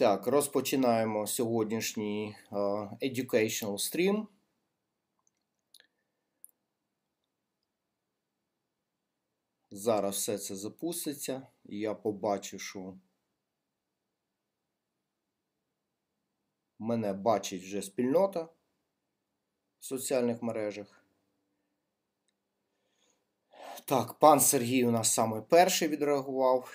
Так, розпочинаємо сьогоднішній uh, educational stream. Зараз все це запуститься, я побачу, що мене бачить вже спільнота в соціальних мережах. Так, пан Сергій у нас саме перший відреагував.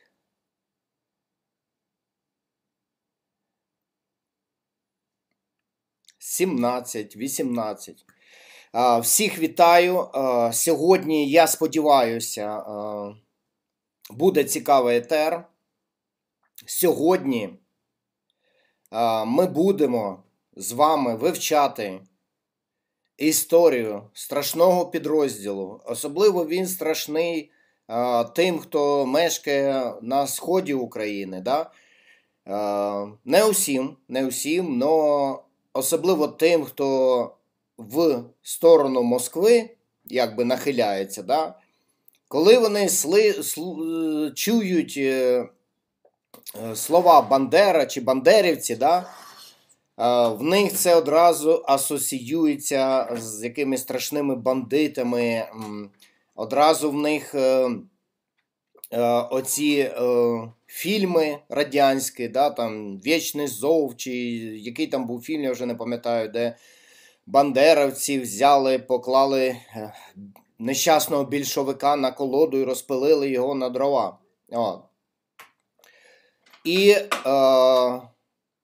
17, 18. Всіх вітаю. Сьогодні, я сподіваюся, буде цікавий етер. Сьогодні ми будемо з вами вивчати історію страшного підрозділу. Особливо він страшний тим, хто мешкає на сході України. Да? Не усім, не усім, но особливо тим, хто в сторону Москви якби нахиляється, да? коли вони сли, слу, е, чують е, е, слова Бандера чи Бандерівці, да? Е, в них це одразу асоціюється з якимись страшними бандитами. Одразу в них оці фільми радянські, да, там Вічний Зов, чи який там був фільм, я вже не пам'ятаю, де бандеровці взяли, поклали е, нещасного більшовика на колоду і розпилили його на дрова. О. І е,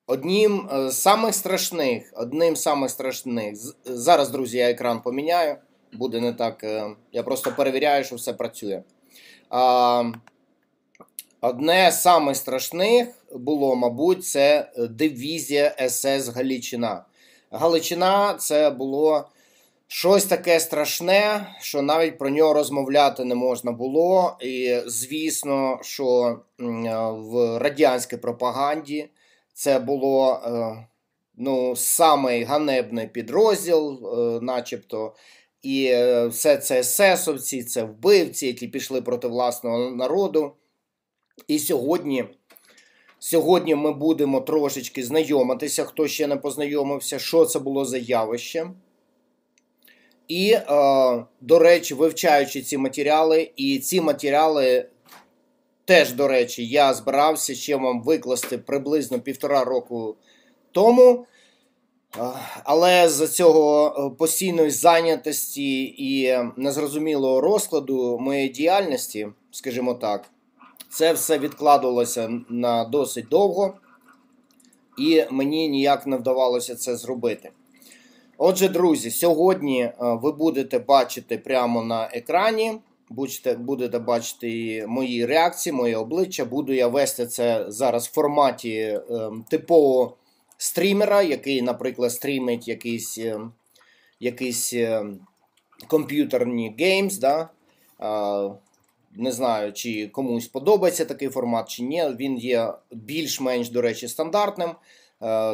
однім з е, самих страшних, одним з самих страшних, зараз, друзі, я екран поміняю. Буде не так. Е, я просто перевіряю, що все працює. Одне з самих було, мабуть, це е, дивізія СС Галичина. Галичина це було щось таке страшне, що навіть про нього розмовляти не можна було. І звісно, що е, в радянській пропаганді це було е, ну, самий ганебний підрозділ, начебто. І все це есесовці, це вбивці, які пішли проти власного народу. І сьогодні сьогодні ми будемо трошечки знайомитися, хто ще не познайомився, що це було за явище. І, е, до речі, вивчаючи ці матеріали, і ці матеріали. Теж, до речі, я збирався ще вам викласти приблизно півтора року тому. Е, але з цього е, постійної зайнятості і незрозумілого розкладу моєї діяльності, скажімо так, це все відкладалося на досить довго, і мені ніяк не вдавалося це зробити. Отже, друзі, сьогодні е, ви будете бачити прямо на екрані, будете будете бачити мої реакції, моє обличчя. Буду я вести це зараз в форматі е, типового стрімера, який, наприклад, стрімить якісь е, якісь е, комп'ютерні геймс. да, не знаю, чи комусь подобається такий формат чи ні. Він є більш-менш, до речі, стандартним. Е,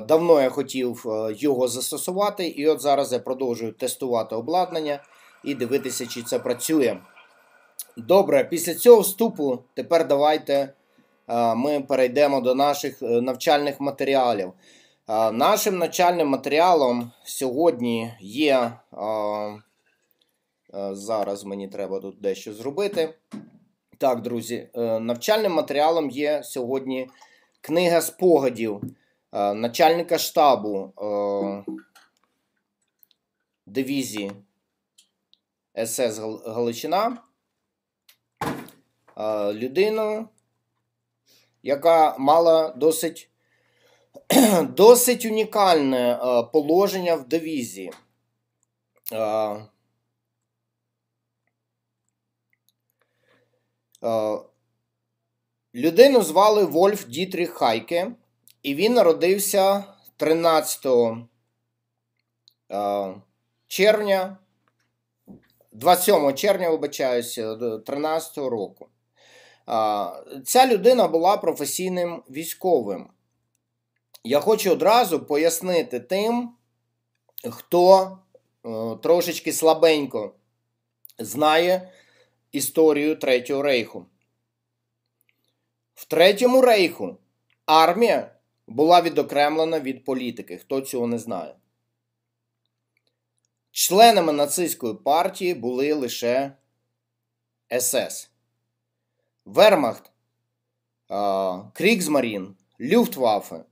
давно я хотів е, його застосувати, і от зараз я продовжую тестувати обладнання і дивитися, чи це працює. Добре, після цього вступу тепер давайте е, ми перейдемо до наших навчальних матеріалів. Нашим навчальним матеріалом сьогодні є. Зараз мені треба тут дещо зробити. Так, друзі, е, навчальним матеріалом є сьогодні книга спогадів е, начальника штабу е, дивізії СС Галичина. Людину, яка мала досить досить унікальне положення в дивізії. Е, людину звали Вольф Дітріх Хайке, і він народився 13 е, червня, 27 червня, вибачаюся, 13 року. Е, ця людина була професійним військовим. Я хочу одразу пояснити тим, хто трошечки слабенько знає історію Третього рейху. В Третьому рейху армія була відокремлена від політики. Хто цього не знає. Членами нацистської партії були лише СС. Вермахт, Кріксмарін, Люфтваффе.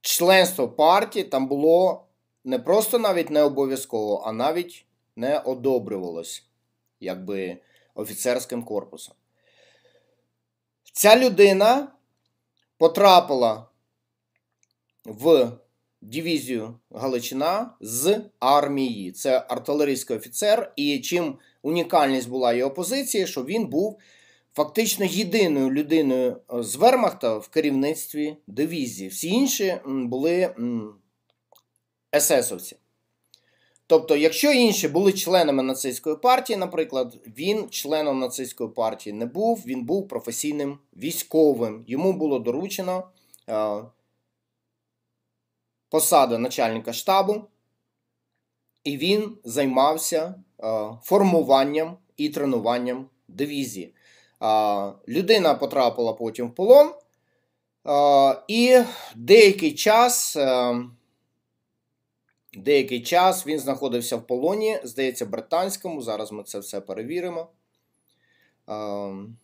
Членство партії там було не просто навіть не обов'язково, а навіть не одобрювалось якби офіцерським корпусом. Ця людина потрапила в дивізію Галичина з армії. Це артилерійський офіцер. І чим унікальність була його позиції, що він був фактично єдиною людиною е, з Вермахта в керівництві дивізії. Всі інші були есесовці. Тобто, якщо інші були членами нацистської партії, наприклад, він членом нацистської партії не був, він був професійним військовим. Йому було доручено е, посада начальника штабу, і він займався е, формуванням і тренуванням дивізії. Е, людина потрапила потім в полон, е, і деякий час. Е, Деякий час він знаходився в полоні, здається, британському. Зараз ми це все перевіримо. Ем,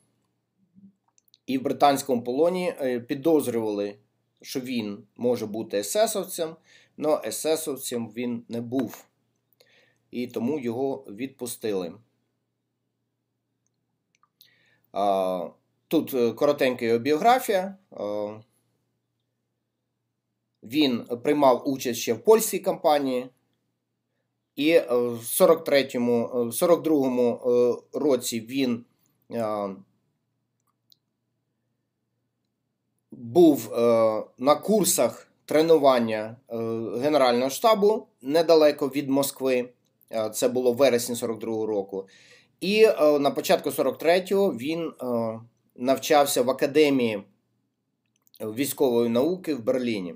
і в британському полоні е, підозрювали, що він може бути есесовцем, але есесовцем він не був. І тому його відпустили. Е, тут е, коротенька його біографія. Він приймав участь ще в польській кампанії. І е, в 43-му, 42-му е, е, році він був на курсах тренування Генерального штабу недалеко від Москви. Це було в вересні 42-го року. І на початку 43-го він навчався в академії військової науки в Берліні.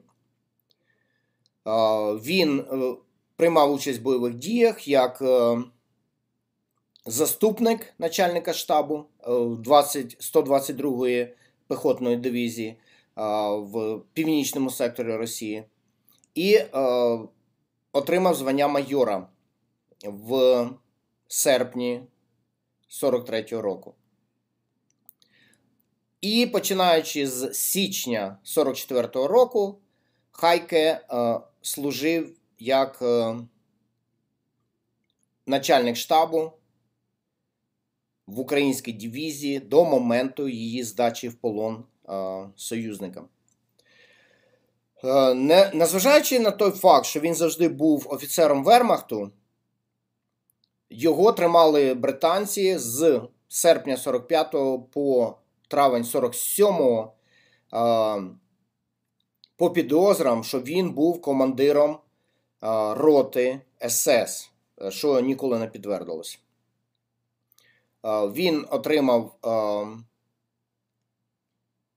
Е, він е, приймав участь в бойових діях як е, заступник начальника штабу 122-ї пехотної дивізії в північному секторі Росії і отримав звання майора в серпні 43-го року. І починаючи з січня 44-го року, Хайке служив як е, начальник штабу в українській дивізії до моменту її здачі в полон е, союзникам. Е, не, Незважаючи на той факт, що він завжди був офіцером Вермахту, його тримали британці з серпня 45 по травень 47 по підозрам, що він був командиром е, роти СС, е, що ніколи не підтвердилось. Е, він отримав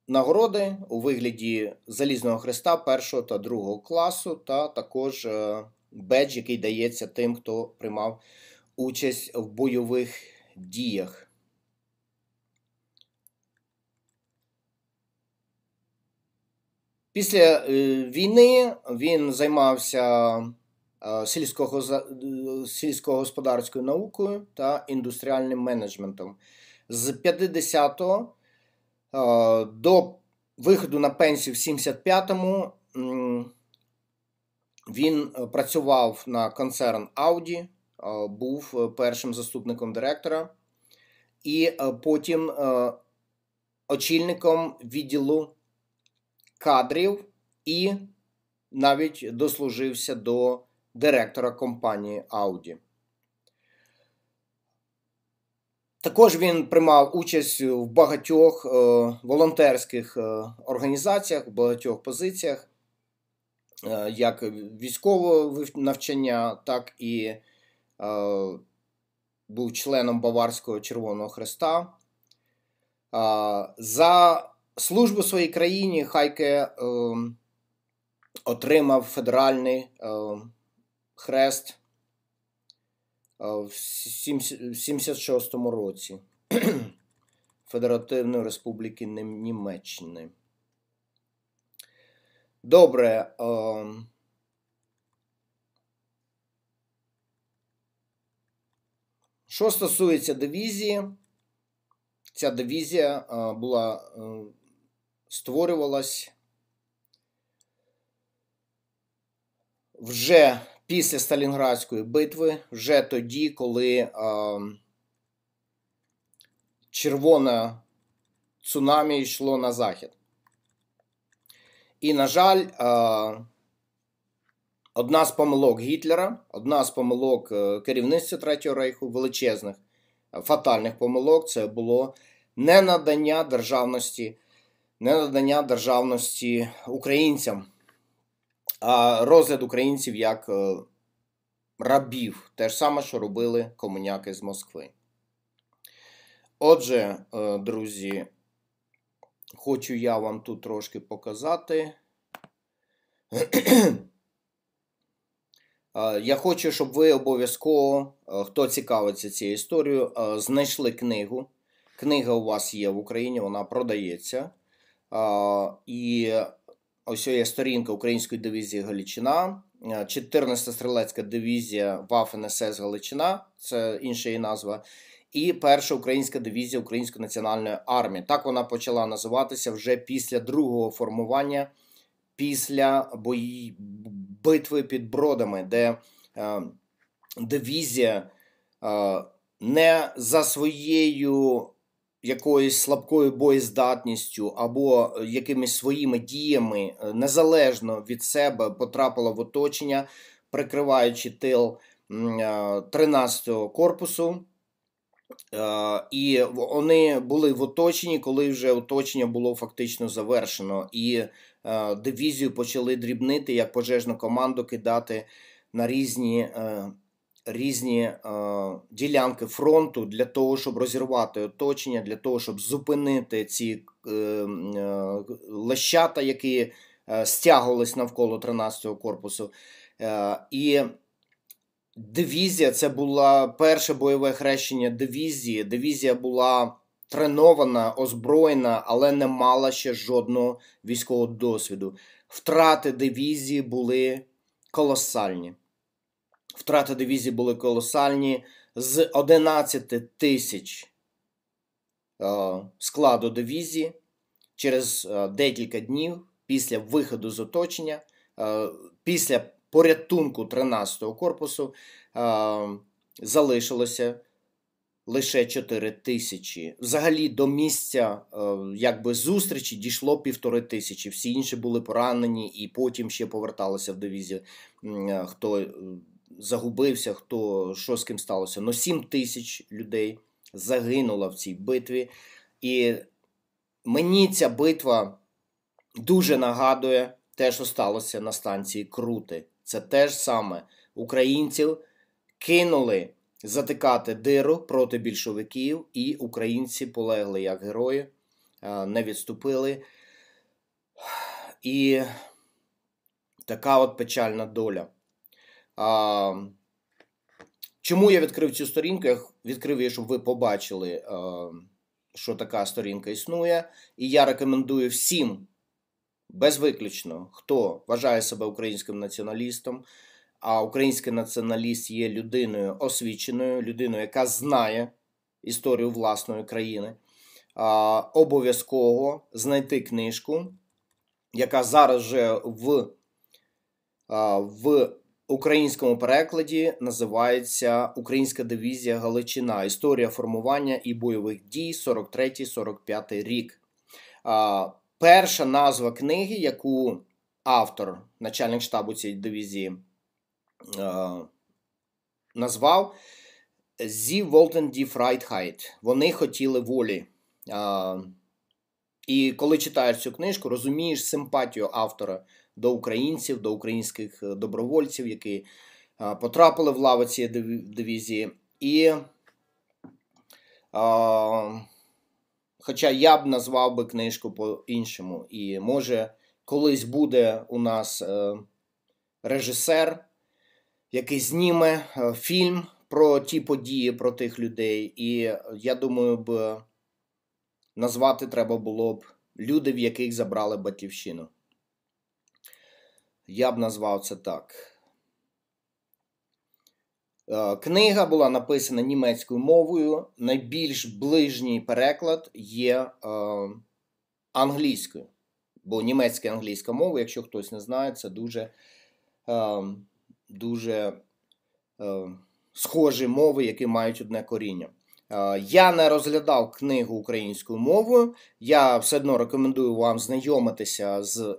нагороди у вигляді Залізного Христа першого та другого класу, та також бедж, який дається тим, хто приймав участь в бойових діях. Після е, війни він займався е, е, сільськогосподарською наукою та індустріальним менеджментом. З 50-го до виходу на пенсію в 75-му він працював на концерн Audi, був першим заступником директора і потім очільником відділу кадрів і навіть дослужився до директора компанії Audi. Також він приймав участь в багатьох е, волонтерських е, організаціях, в багатьох позиціях, е, як військового навчання, так і е, був членом Баварського Червоного Хреста. За Службу своїй країні Хайке е, ем, отримав федеральний ем, е, хрест в 76 му році Федеративної Республіки Німеччини. Добре. Е, що стосується дивізії, ця дивізія е, була е, створювалась вже після Сталінградської битви, вже тоді, коли е, червоне цунамі йшло на захід. І, на жаль, е, одна з помилок Гітлера, одна з помилок е, керівництва Третього Рейху, величезних, е, фатальних помилок це було не надання державності ненадання державності українцям, а розгляд українців як е, рабів, те ж саме, що робили комуняки з Москви. Отже, е, друзі, хочу я вам тут трошки показати. Я хочу, щоб ви обов'язково, е, хто цікавиться цією історією, знайшли книгу. Книга у вас є в Україні, вона продається. І ось є сторінка Української дивізії Галичина, 14-та е, стрілецька дивізія Вафен НСС Галичина, це інша її назва. І перша українська дивізія Української національної армії. Так вона почала називатися вже після другого формування, після бої... битви під бродами, де е, дивізія е, не за своєю якоюсь слабкою боєздатністю або е, якимись своїми діями е, незалежно від себе потрапила в оточення, прикриваючи тил 13-го е, корпусу. І вони були в оточенні, коли вже оточення було фактично завершено, і дивізію почали дрібнити як пожежну команду кидати на різні різні е, ділянки фронту для того, щоб розірвати оточення, для того, щоб зупинити ці е, е, лещата, які стягувались навколо 13-го корпусу. І дивізія це була перше бойове хрещення дивізії. Дивізія була. Тренована, озброєна, але не мала ще жодного військового досвіду. Втрати дивізії були колосальні. Втрати дивізії були колосальні. З 11 тисяч е, складу дивізії через е, декілька днів після виходу з оточення, е, після порятунку 13-го корпусу залишилося лише 4 тисячі. Взагалі до місця якби зустрічі дійшло півтори тисячі. Всі інші були поранені, і потім ще поверталися в дивізію. хто загубився, хто що з ким сталося. Но 7 тисяч людей загинуло в цій битві. І мені ця битва дуже нагадує те, що сталося на станції Крути. Це те ж саме українців кинули затикати диру проти більшовиків, і українці полегли як герої, не відступили. І така от печальна доля. А, Чому я відкрив цю сторінку? Я відкрив її, щоб ви побачили, що така сторінка існує. І я рекомендую всім, безвиключно, хто вважає себе українським націоналістом. А український націоналіст є людиною освіченою, людиною, яка знає історію власної країни. Обов'язково знайти книжку, яка зараз вже в в українському перекладі називається Українська дивізія Галичина. Історія формування і бойових дій 43-45 рік. Перша назва книги, яку автор, начальник штабу цієї дивізії, назвав Зі Волтен Ді Фрайтхайт. Вони хотіли волі. І коли читаєш цю книжку, розумієш симпатію автора до українців, до українських е, добровольців, які е, потрапили в лави цієї дивізії. І а, Хоча я б назвав би книжку по-іншому. І може, колись буде у нас е, режисер, який зніме фільм про ті події, про тих людей. І я думаю, б назвати треба було б люди, в яких забрали батьківщину. Я б назвав це так. Е, книга була написана німецькою мовою. Найбільш ближній переклад є е, англійською. Бо німецька і англійська мова, якщо хтось не знає, це дуже е, дуже схожі мови, які мають одне коріння. Я не розглядав книгу українською мовою. Я все одно рекомендую вам знайомитися з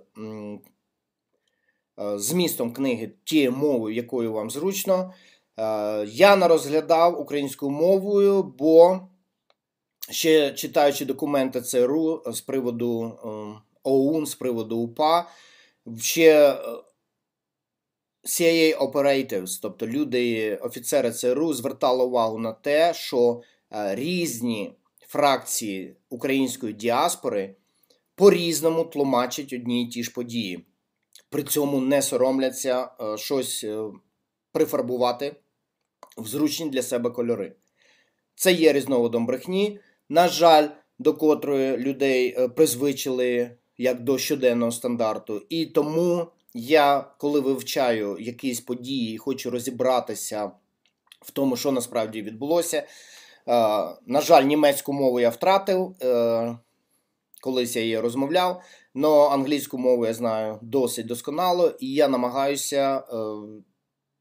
Е, змістом книги тією мовою, якою вам зручно. Е, я не розглядав українською мовою, бо ще читаючи документи ЦРУ з приводу е, ОУН, з приводу УПА, ще CIA operatives, тобто люди, офіцери ЦРУ, звертали увагу на те, що різні фракції української діаспори по різному тлумачать одні і ті ж події при цьому не соромляться е, щось е, прифарбувати в зручні для себе кольори. Це є різновидом брехні. На жаль, до котрої людей е, призвичили як до щоденного стандарту. І тому я, коли вивчаю якісь події і хочу розібратися в тому, що насправді відбулося. На жаль, німецьку мову я втратив, колись я її розмовляв. Но англійську мову я знаю досить досконало, і я намагаюся е,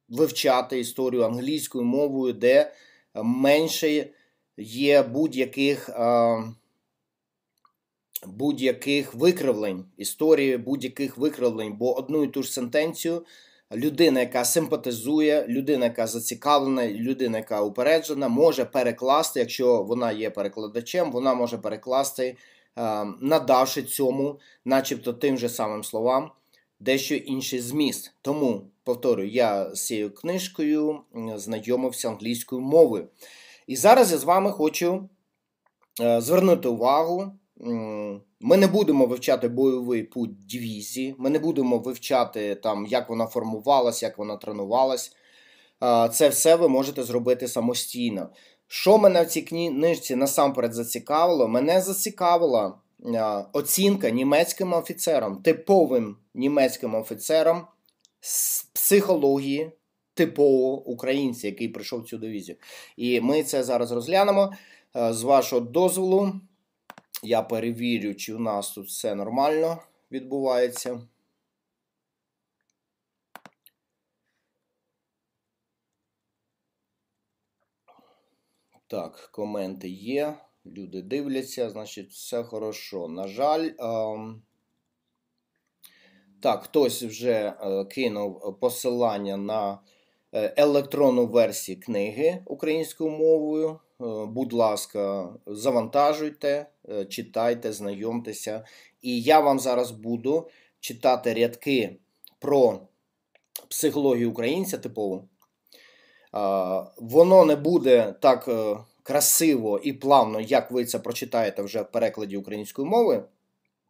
вивчати історію англійською мовою, де менше є будь-яких е, будь-яких викривлень історії, будь-яких викривлень, бо одну і ту ж сентенцію. Людина, яка симпатизує, людина, яка зацікавлена, людина, яка упереджена, може перекласти, якщо вона є перекладачем, вона може перекласти Е, надавши цьому, начебто тим же самим словам, дещо інший зміст. Тому, повторюю, я з цією книжкою знайомився англійською мовою. І зараз я з вами хочу е, звернути увагу. Ми не будемо вивчати бойовий путь дивізії, ми не будемо вивчати, там, як вона формувалась, як вона тренувалась. Е, це все ви можете зробити самостійно. Що мене в цій книжці насамперед зацікавило? Мене зацікавила оцінка німецьким офіцером, типовим німецьким офіцером з психології типового українця, який прийшов в цю дивізію. І ми це зараз розглянемо. Е, з вашого дозволу, я перевірю, чи у нас тут все нормально відбувається. Так, коменти є. Люди дивляться, значить, все хорошо. На жаль, ем, так, хтось вже е, кинув посилання на е, електронну версію книги українською мовою. Е, будь ласка, завантажуйте, читайте, знайомтеся. І я вам зараз буду читати рядки про психологію українця типову. Воно не буде так е, красиво і плавно, як ви це прочитаєте вже в перекладі української мови, але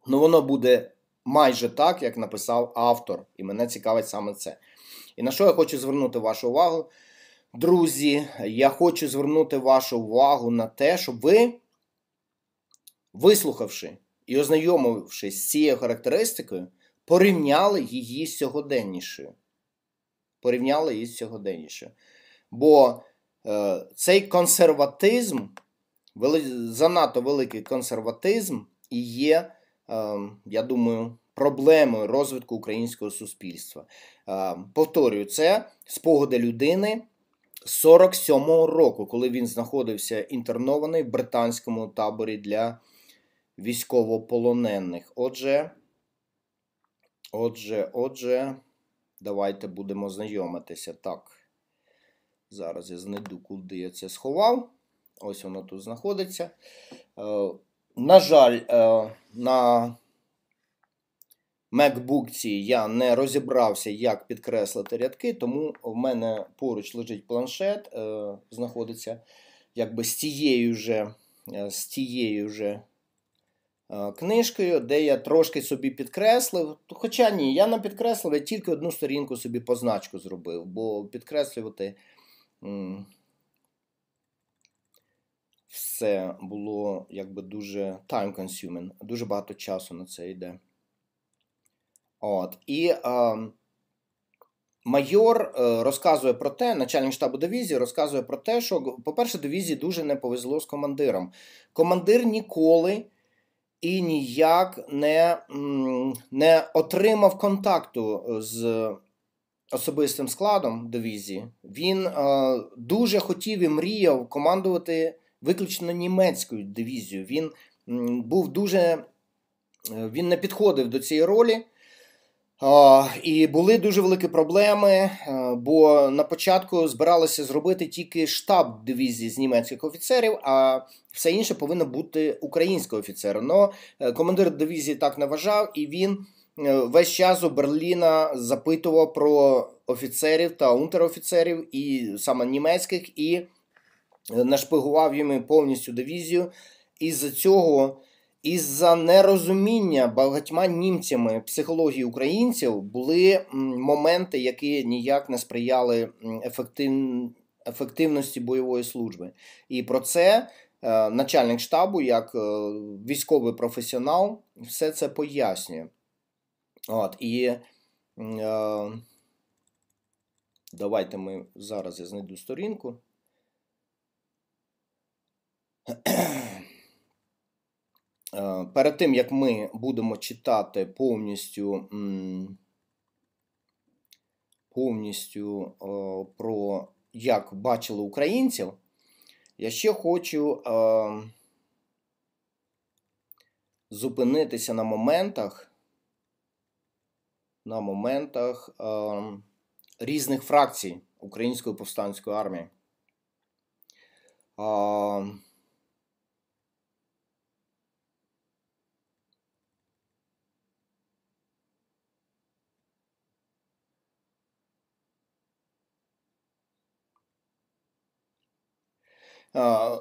ну, воно буде майже так, як написав автор. І мене цікавить саме це. І на що я хочу звернути вашу увагу? Друзі, я хочу звернути вашу увагу на те, щоб ви, вислухавши і ознайомившись з цією характеристикою, порівняли її з сьогоденнішою. Порівняли її з сьогоденнішою. Бо е, цей консерватизм, вели, занадто великий консерватизм, і є, е, я думаю, проблемою розвитку українського суспільства. Е, повторюю, це спогади людини 47-го року, коли він знаходився інтернований в британському таборі для військовополонених. Отже, отже, отже, давайте будемо знайомитися так. Зараз я знайду, куди я це сховав. Ось воно тут знаходиться. Е, на жаль, е, на MacBook я не розібрався, як підкреслити рядки, тому в мене поруч лежить планшет, е, знаходиться якби з тією же, з тією же книжкою, де я трошки собі підкреслив. Хоча ні, я не підкреслив, я тільки одну сторінку собі позначку зробив, бо підкреслювати все було якби дуже time-consuming, дуже багато часу на це йде. От. І а, майор е, розказує про те, начальник штабу дивізії розказує про те, що, по-перше, дивізії дуже не повезло з командиром. Командир ніколи. І ніяк не не отримав контакту з особистим складом дивізії, він е, дуже хотів і мріяв командувати виключно німецькою дивізією. Він м, був дуже, е, він не підходив до цієї ролі. Е, і були дуже великі проблеми, е, бо на початку збиралися зробити тільки штаб дивізії з німецьких офіцерів, а все інше повинно бути українського офіцера. Но командир дивізії так не вважав, і він Е, весь час у Берліна запитував про офіцерів та унтерофіцерів, і саме німецьких, і е, нашпигував їм повністю дивізію. Із-за цього, із-за нерозуміння багатьма німцями психології українців були моменти, які ніяк не сприяли ефективній. Ефективності бойової служби. І про це е, начальник штабу, як військовий професіонал, все це пояснює. От, І е, давайте ми зараз я знайду сторінку. Е, перед тим, як ми будемо читати повністю повністю е, про як бачили українців, я ще хочу ем, зупинитися на моментах, на моментах е, різних фракцій Української повстанської армії. Ем, е,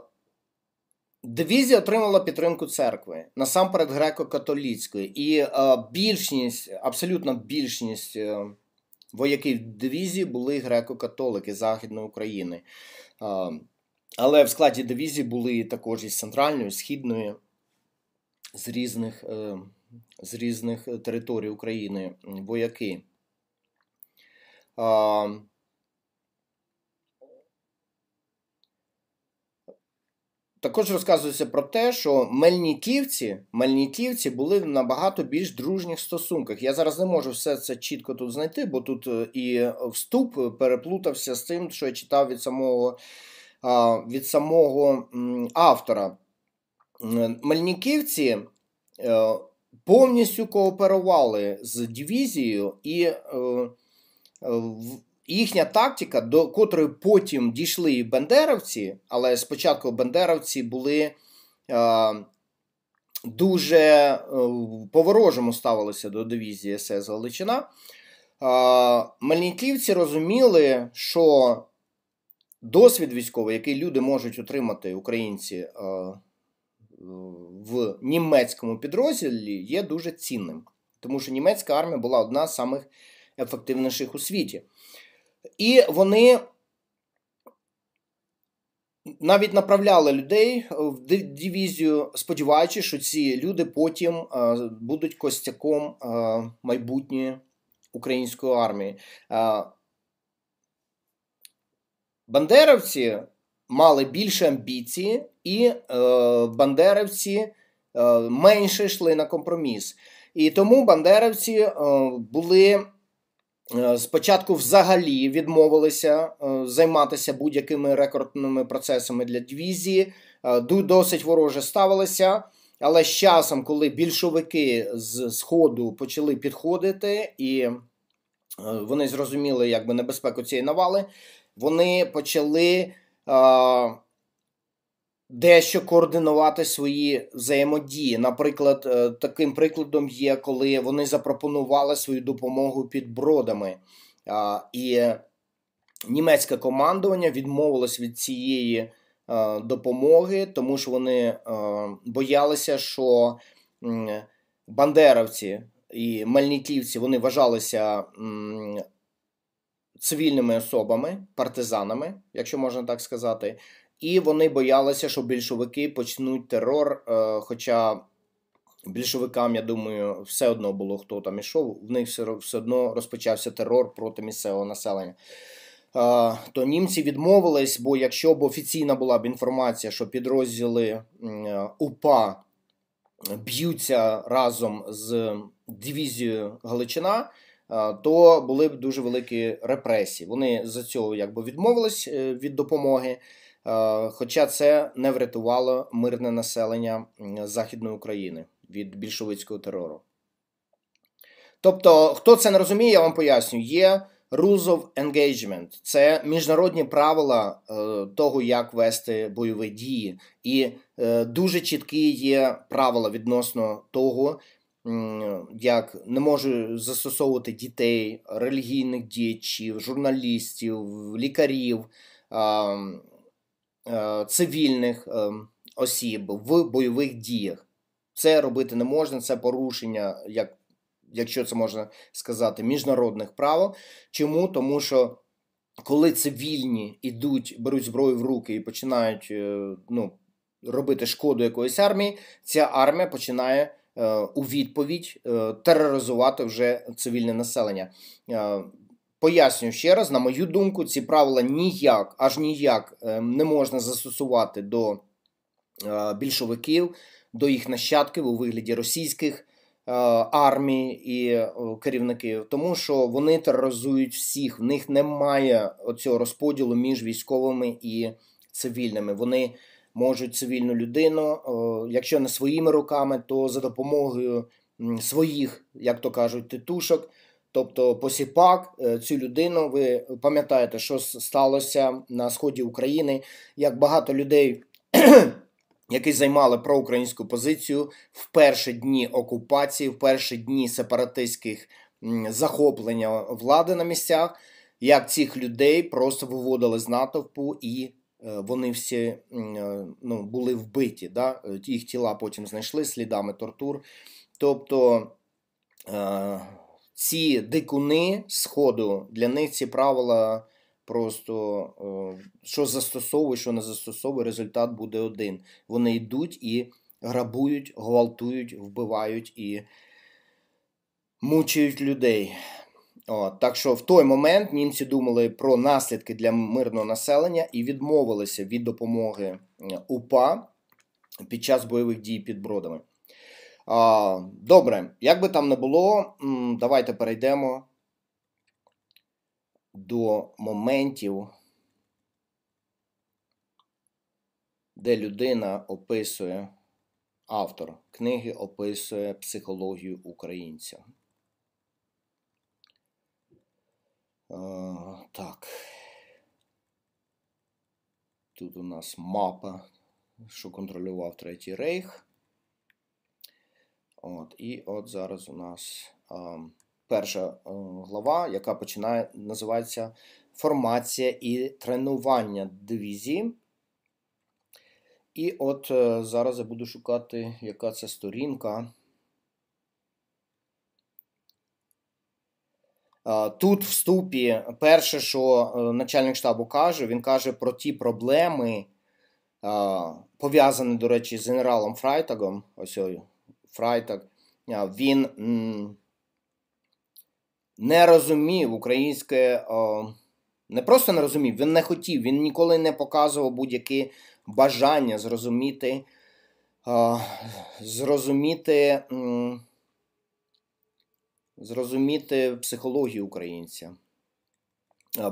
Дивізія отримала підтримку церкви насамперед греко-католіцької, і е, більшість, абсолютна більшість е, вояків дивізії були греко-католики Західної України. Е, але в складі дивізії були також із центральної, східної, з різних з різних територій України вояки. Також розказується про те, що Мельніківці мельниківці були в набагато більш дружніх стосунках. Я зараз не можу все це чітко тут знайти, бо тут е, і вступ переплутався з тим, що я читав від самого від самого автора. Е, Мельніківці е, повністю кооперували з дивізією і їхня тактика, до котрої потім дійшли і бендеровці, але спочатку бендеровці були е, дуже е, ворожому ставилися до дивізії СС Галичина. Е, Мельниківці розуміли, що досвід військовий, який люди можуть отримати українці е, в німецькому підрозділі, є дуже цінним. Тому що німецька армія була одна з самих ефективніших у світі. І вони навіть направляли людей в дивізію, сподіваючись, що ці люди потім е, будуть костяком е, майбутньої української армії. Е, Бандеровці мали більше амбіції, і Бандеровці менше йшли на компроміс. І тому Бандеровці були. Е, спочатку взагалі відмовилися е, займатися будь-якими рекордними процесами для дивізії, е, досить вороже ставилися. Але з часом, коли більшовики з Сходу почали підходити, і вони зрозуміли якби небезпеку цієї навали, вони почали дещо координувати свої взаємодії. Наприклад, е, таким прикладом є, коли вони запропонували свою допомогу під бродами. І німецьке командування відмовилось від цієї е, допомоги, тому що вони е, боялися, що бандеровці і Мальниківці вони вважалися. Цивільними особами, партизанами, якщо можна так сказати, і вони боялися, що більшовики почнуть терор. Е, хоча більшовикам, я думаю, все одно було хто там ішов, в них все одно розпочався терор проти місцевого населення. Е, то німці відмовились, бо якщо б офіційна була б інформація, що підрозділи е, УПА б'ються разом з дивізією Галичина. То були б дуже великі репресії. Вони за цього якби відмовились від допомоги. Е, хоча це не врятувало мирне населення Західної України від більшовицького терору. Тобто, хто це не розуміє, я вам поясню. Є Rules of Engagement. Це міжнародні правила е, того, як вести бойові дії. І е, дуже чіткі є правила відносно того, як не можу застосовувати дітей, релігійних діячів, журналістів, лікарів. Е, цивільних е, осіб в бойових діях. Це робити не можна, це порушення, як, якщо це можна сказати, міжнародних правил. Чому? Тому що коли цивільні йдуть, беруть зброю в руки і починають е, ну, робити шкоду якоїсь армії, ця армія починає. У відповідь тероризувати вже цивільне населення Пояснюю ще раз, на мою думку, ці правила ніяк, аж ніяк ем, не можна застосувати до е, більшовиків, до їх нащадків у вигляді російських е, армій і е, керівників, тому що вони тероризують всіх. В них немає цього розподілу між військовими і цивільними. Вони можуть цивільну людину, якщо не своїми руками, то за допомогою своїх, як то кажуть, титушок. Тобто Посіпак, е, цю людину, ви пам'ятаєте, що сталося на сході України, як багато людей, які займали проукраїнську позицію в перші дні окупації, в перші дні сепаратистських захоплення влади на місцях, як цих людей просто виводили з натовпу і. Е, вони всі е, ну, були вбиті, да? їх тіла потім знайшли слідами тортур. Тобто ці дикуни Сходу, для них ці правила просто е, що застосовує, що не застосовує, результат буде один. Вони йдуть і грабують, гвалтують, вбивають і мучають людей. О, Так що в той момент німці думали про наслідки для мирного населення і відмовилися від допомоги е, УПА під час бойових дій під бродами. Добре, як би там не було, давайте перейдемо до моментів, де людина описує, автор книги описує психологію українця. Так. Тут у нас мапа, що контролював Третій Рейх. От, І от зараз у нас а, перша а, е, глава, яка починає, називається Формація і тренування дивізії. І от а, е, зараз я буду шукати, яка це сторінка. Тут в ступі перше, що е, начальник штабу каже, він каже про ті проблеми, пов'язані, до речі, з генералом Фрайтагом. Ось Фрайтак, він не розумів українське, не просто не розумів, він не хотів, він ніколи не показував будь яке бажання зрозуміти, зрозуміти, зрозуміти психологію українця.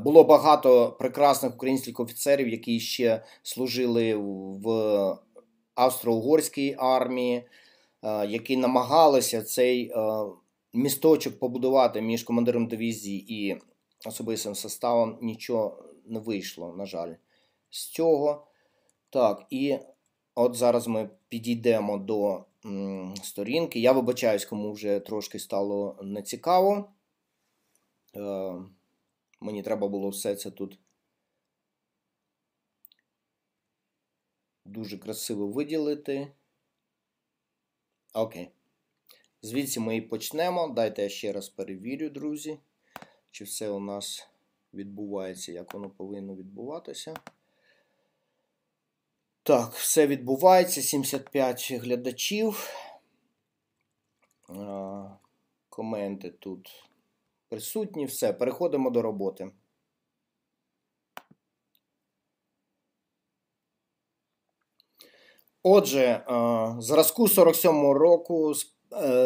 Було багато прекрасних українських офіцерів, які ще служили в австро-угорській армії. Е, які намагалися цей е, місточок побудувати між командиром дивізії і особистим составом, нічого не вийшло, на жаль, з цього. Так, і от зараз ми підійдемо до сторінки. Я вибачаюсь, кому вже трошки стало нецікаво. Е, мені треба було все це тут. Дуже красиво виділити. Окей. Звідси ми і почнемо. Дайте я ще раз перевірю, друзі, чи все у нас відбувається, як воно повинно відбуватися. Так, все відбувається. 75 глядачів. Коменти тут присутні. Все, переходимо до роботи. Отже, е, зразку 47-го року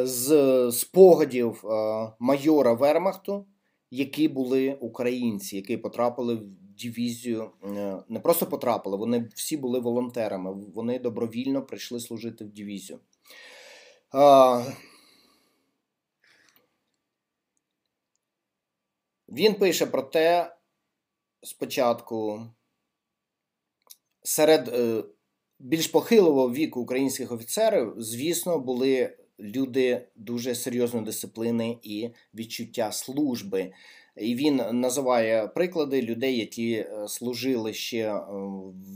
з е, спогадів е, майора Вермахту, які були українці, які потрапили в дивізію, не просто потрапили, вони всі були волонтерами. Вони добровільно прийшли служити в дивізію. Він пише про те спочатку серед більш похилого віку українських офіцерів, звісно, були люди дуже серйозної дисципліни і відчуття служби. І він називає приклади людей, які е, служили ще е,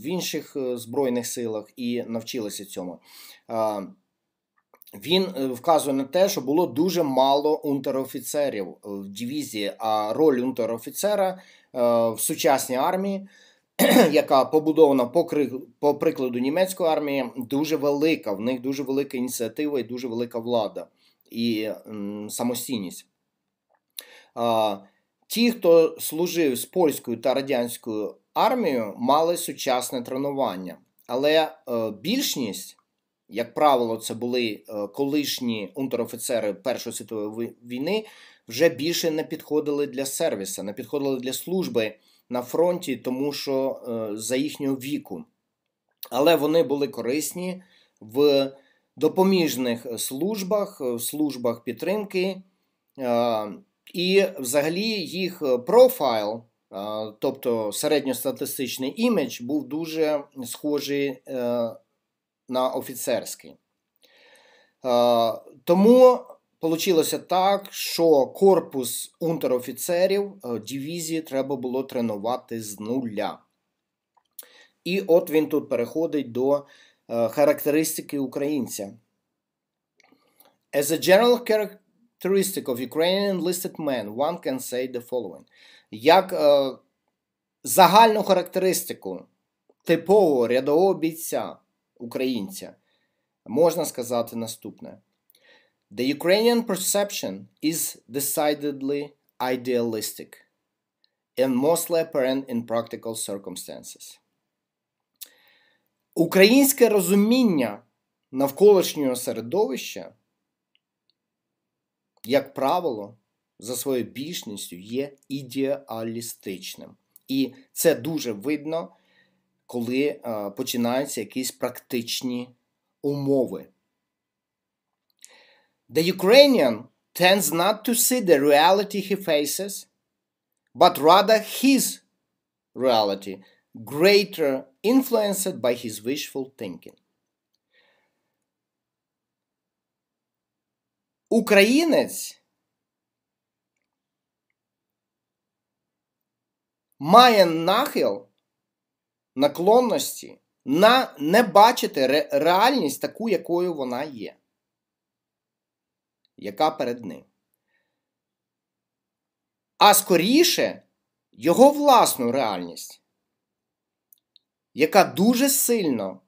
в інших е, збройних силах і навчилися цьому. Він вказує на те, що було дуже мало унтерофіцерів в дивізії, а роль унтерофіцера в сучасній армії яка побудована по прикладу німецької армії, дуже велика. В них дуже велика ініціатива і дуже велика влада і самостійність. Ті, хто служив з польською та радянською армією, мали сучасне тренування. Але е, більшість, як правило, це були е, колишні унтерофіцери Першої світової війни, вже більше не підходили для сервіса, не підходили для служби на фронті, тому що е, за їхнього віку. Але вони були корисні в допоміжних службах, в службах підтримки. Е, і взагалі їх профайл, е, тобто середньостатистичний імідж, був дуже схожий на офіцерський. Тому Получилося так, що корпус унтерофіцерів е, дивізії треба було тренувати з нуля. І от він тут переходить до е, характеристики українця. As a general characteristic of Ukrainian enlisted men, one can say the following. Як е, загальну характеристику типового рядового бійця українця можна сказати наступне. The Ukrainian perception is decidedly idealistic and mostly apparent in practical circumstances. Українське розуміння навколишнього середовища, як правило, за своєю більшністю є ідеалістичним. І це дуже видно, коли е, починаються якісь практичні умови. The Ukrainian tends not to see the reality he faces, but rather his reality, greater influenced by his wishful thinking. Українець має нахил наклонності на не бачити реальність таку, якою вона є яка перед ним. А скоріше його власну реальність, яка дуже сильно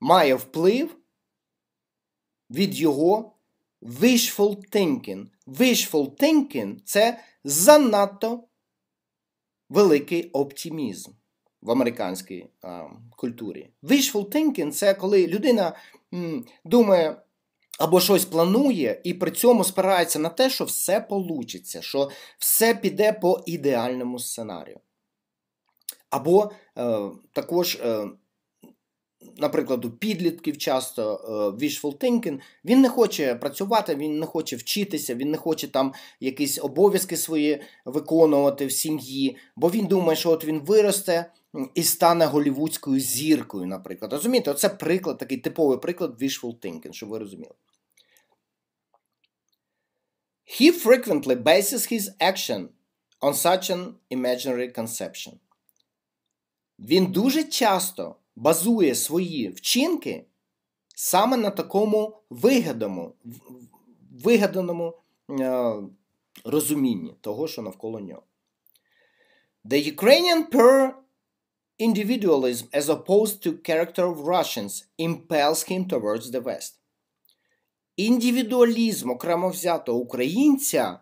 має вплив від його wishful thinking. Wishful thinking – це занадто великий оптимізм в американській а, культурі. Wishful thinking – це коли людина м, думає або щось планує, і при цьому спирається на те, що все получиться, що все піде по ідеальному сценарію. Або е, також, е, наприклад, у підлітків часто е, wishful thinking, він не хоче працювати, він не хоче вчитися, він не хоче там якісь обов'язки свої виконувати в сім'ї, бо він думає, що от він виросте, і стане голівудською зіркою, наприклад. Розумієте, це приклад, такий типовий приклад wishful thinking, щоб ви розуміли. He frequently bases his action on such an imaginary conception. Він дуже часто базує свої вчинки саме на такому вигаданому вигаданому е, розумінні того, що навколо нього. The Ukrainian poor Individualism, as opposed to character of Russians, impels him towards the West. Індивідуалізм окремо взятого українця,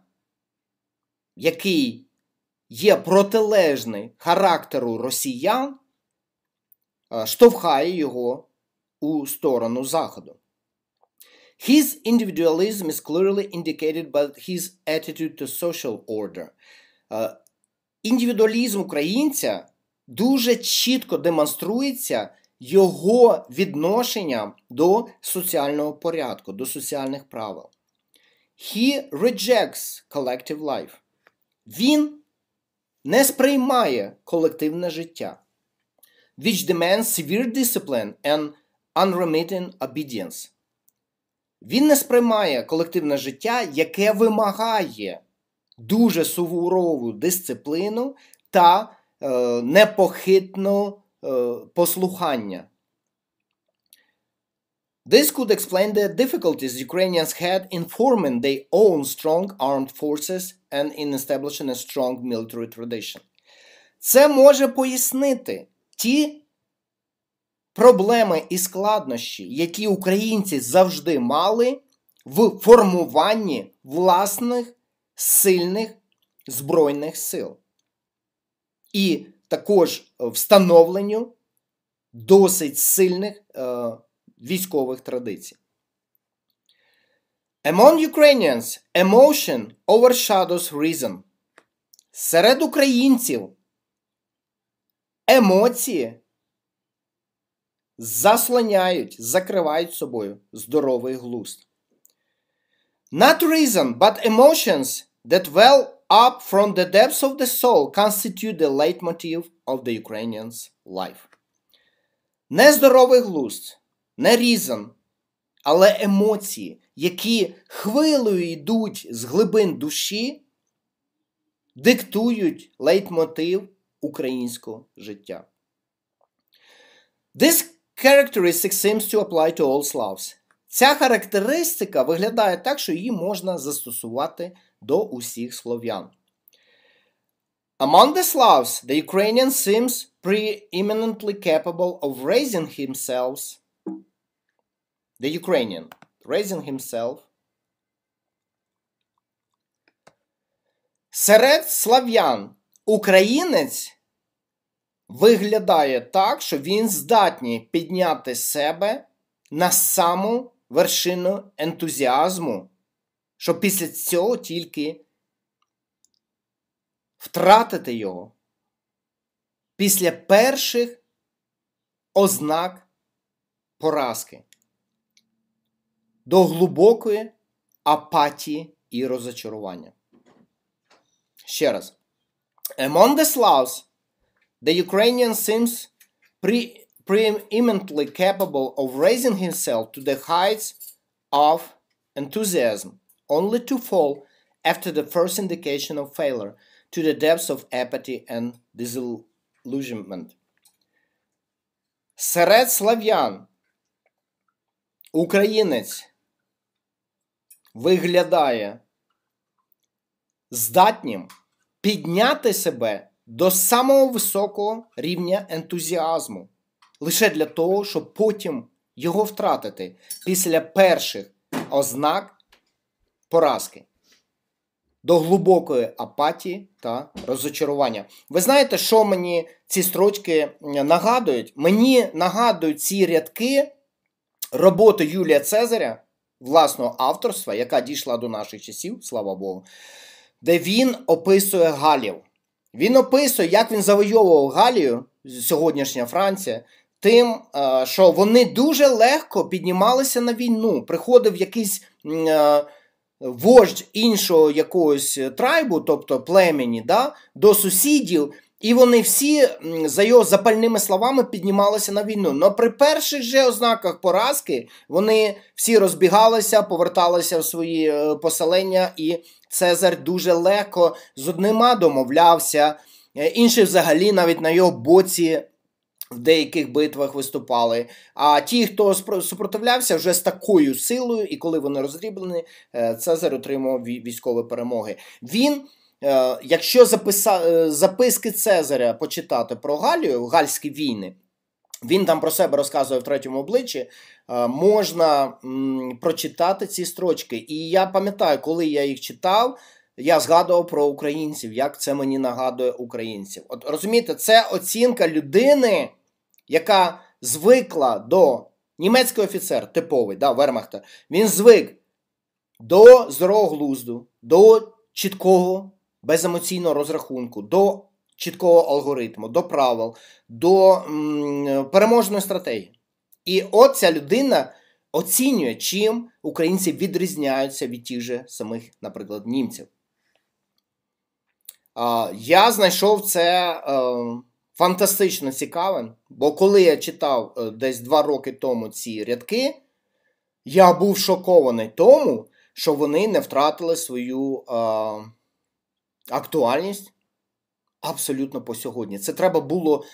який є протилежний характеру росіян, штовхає його у сторону Заходу. His individualism is clearly indicated by his attitude to social order. Індивідуалізм українця дуже чітко демонструється його відношення до соціального порядку, до соціальних правил. He rejects collective life. Він не сприймає колективне життя. Which demands severe discipline and unremitting obedience. Він не сприймає колективне життя, яке вимагає дуже суворову дисципліну та непохитно послухання. This could explain the difficulties Ukrainians had in forming their own strong armed forces and in establishing a strong military tradition. Це може пояснити ті проблеми і складнощі, які українці завжди мали в формуванні власних сильних збройних сил і також е, встановленню досить сильних е, військових традицій. Among Ukrainians emotion overshadows reason. Серед українців емоції заслоняють, закривають собою здоровий глузд. Not reason, but emotions that well up from the depths of the soul constitute the leitmotiv of the Ukrainian's life. Не здоровий глузд, не різан, але емоції, які хвилою йдуть з глибин душі, диктують лейтмотив українського життя. This characteristic seems to apply to all Slavs. Ця характеристика виглядає так, що її можна застосувати до усіх слов'ян. Among the Slavs, the Ukrainian seems preeminently capable of raising himself. The Ukrainian raising himself. Серед слав'ян українець виглядає так, що він здатний підняти себе на саму вершину ентузіазму що після цього тільки втратити його після перших ознак поразки до глибокої апатії і розочарування. Ще раз. Among the Slavs, the Ukrainian seems pre preeminently capable of raising himself to the heights of enthusiasm only to fall after the first indication of failure to the depths of apathy and disillusionment. Серед слав'ян українець виглядає здатнім підняти себе до самого високого рівня ентузіазму лише для того, щоб потім його втратити після перших ознак поразки, до глибокої апатії та розочарування. Ви знаєте, що мені ці строчки нагадують? Мені нагадують ці рядки роботи Юлія Цезаря, власного авторства, яка дійшла до наших часів, слава Богу, де він описує Галів. Він описує, як він завойовував Галію, сьогоднішня Франція. Тим, е, що вони дуже легко піднімалися на війну, приходив якийсь е, вождь іншого якогось е, трайбу, тобто племені, да, до сусідів. І вони всі за його запальними словами піднімалися на війну. Но при перших же ознаках поразки вони всі розбігалися, поверталися в свої е, поселення, і Цезар дуже легко з одними домовлявся. Е, Інші взагалі навіть на його боці в деяких битвах виступали. А ті, хто супротивлявся, вже з такою силою, і коли вони розріблені, е, Цезар отримав військові перемоги. Він. Е, якщо записа... Е, записки Цезаря почитати про Галію, Гальські війни, він там про себе розказує в третьому обличчі, можна прочитати ці строчки. І я пам'ятаю, коли я їх читав, я згадував про українців, як це мені нагадує українців. От розумієте, це оцінка людини, яка звикла до німецький офіцер, типовий, да, Вермахта, він звик до здорового глузду, до чіткого, беземоційного розрахунку, до чіткого алгоритму, до правил, до м, переможної стратегії. І оця людина. Оцінює, чим українці відрізняються від тих же самих, наприклад, німців. Я знайшов це е, фантастично цікавим, бо коли я читав е, десь два роки тому ці рядки, я був шокований тому, що вони не втратили свою е, актуальність абсолютно по сьогодні. Це треба було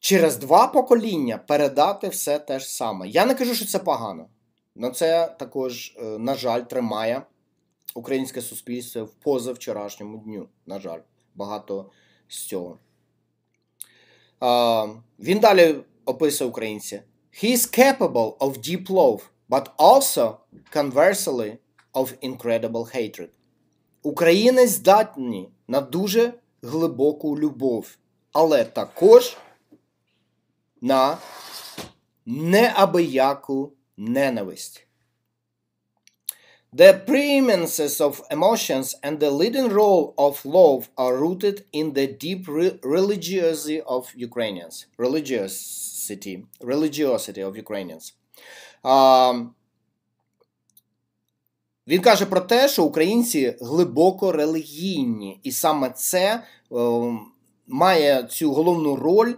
через два покоління передати все те ж саме. Я не кажу, що це погано, але це також, на жаль, тримає українське суспільство в позавчорашньому дню. На жаль, багато з цього. Uh, він далі описує українця. He is capable of deep love, but also conversely of incredible hatred. Українець здатні на дуже глибоку любов, але також на неабияку ненависть. The premises of emotions and the leading role of love are rooted in the deep re religiosity of Ukrainians. Religiosity, religiosity of Ukrainians. Um, він каже про те, що українці глибоко релігійні, і саме це um, має цю головну роль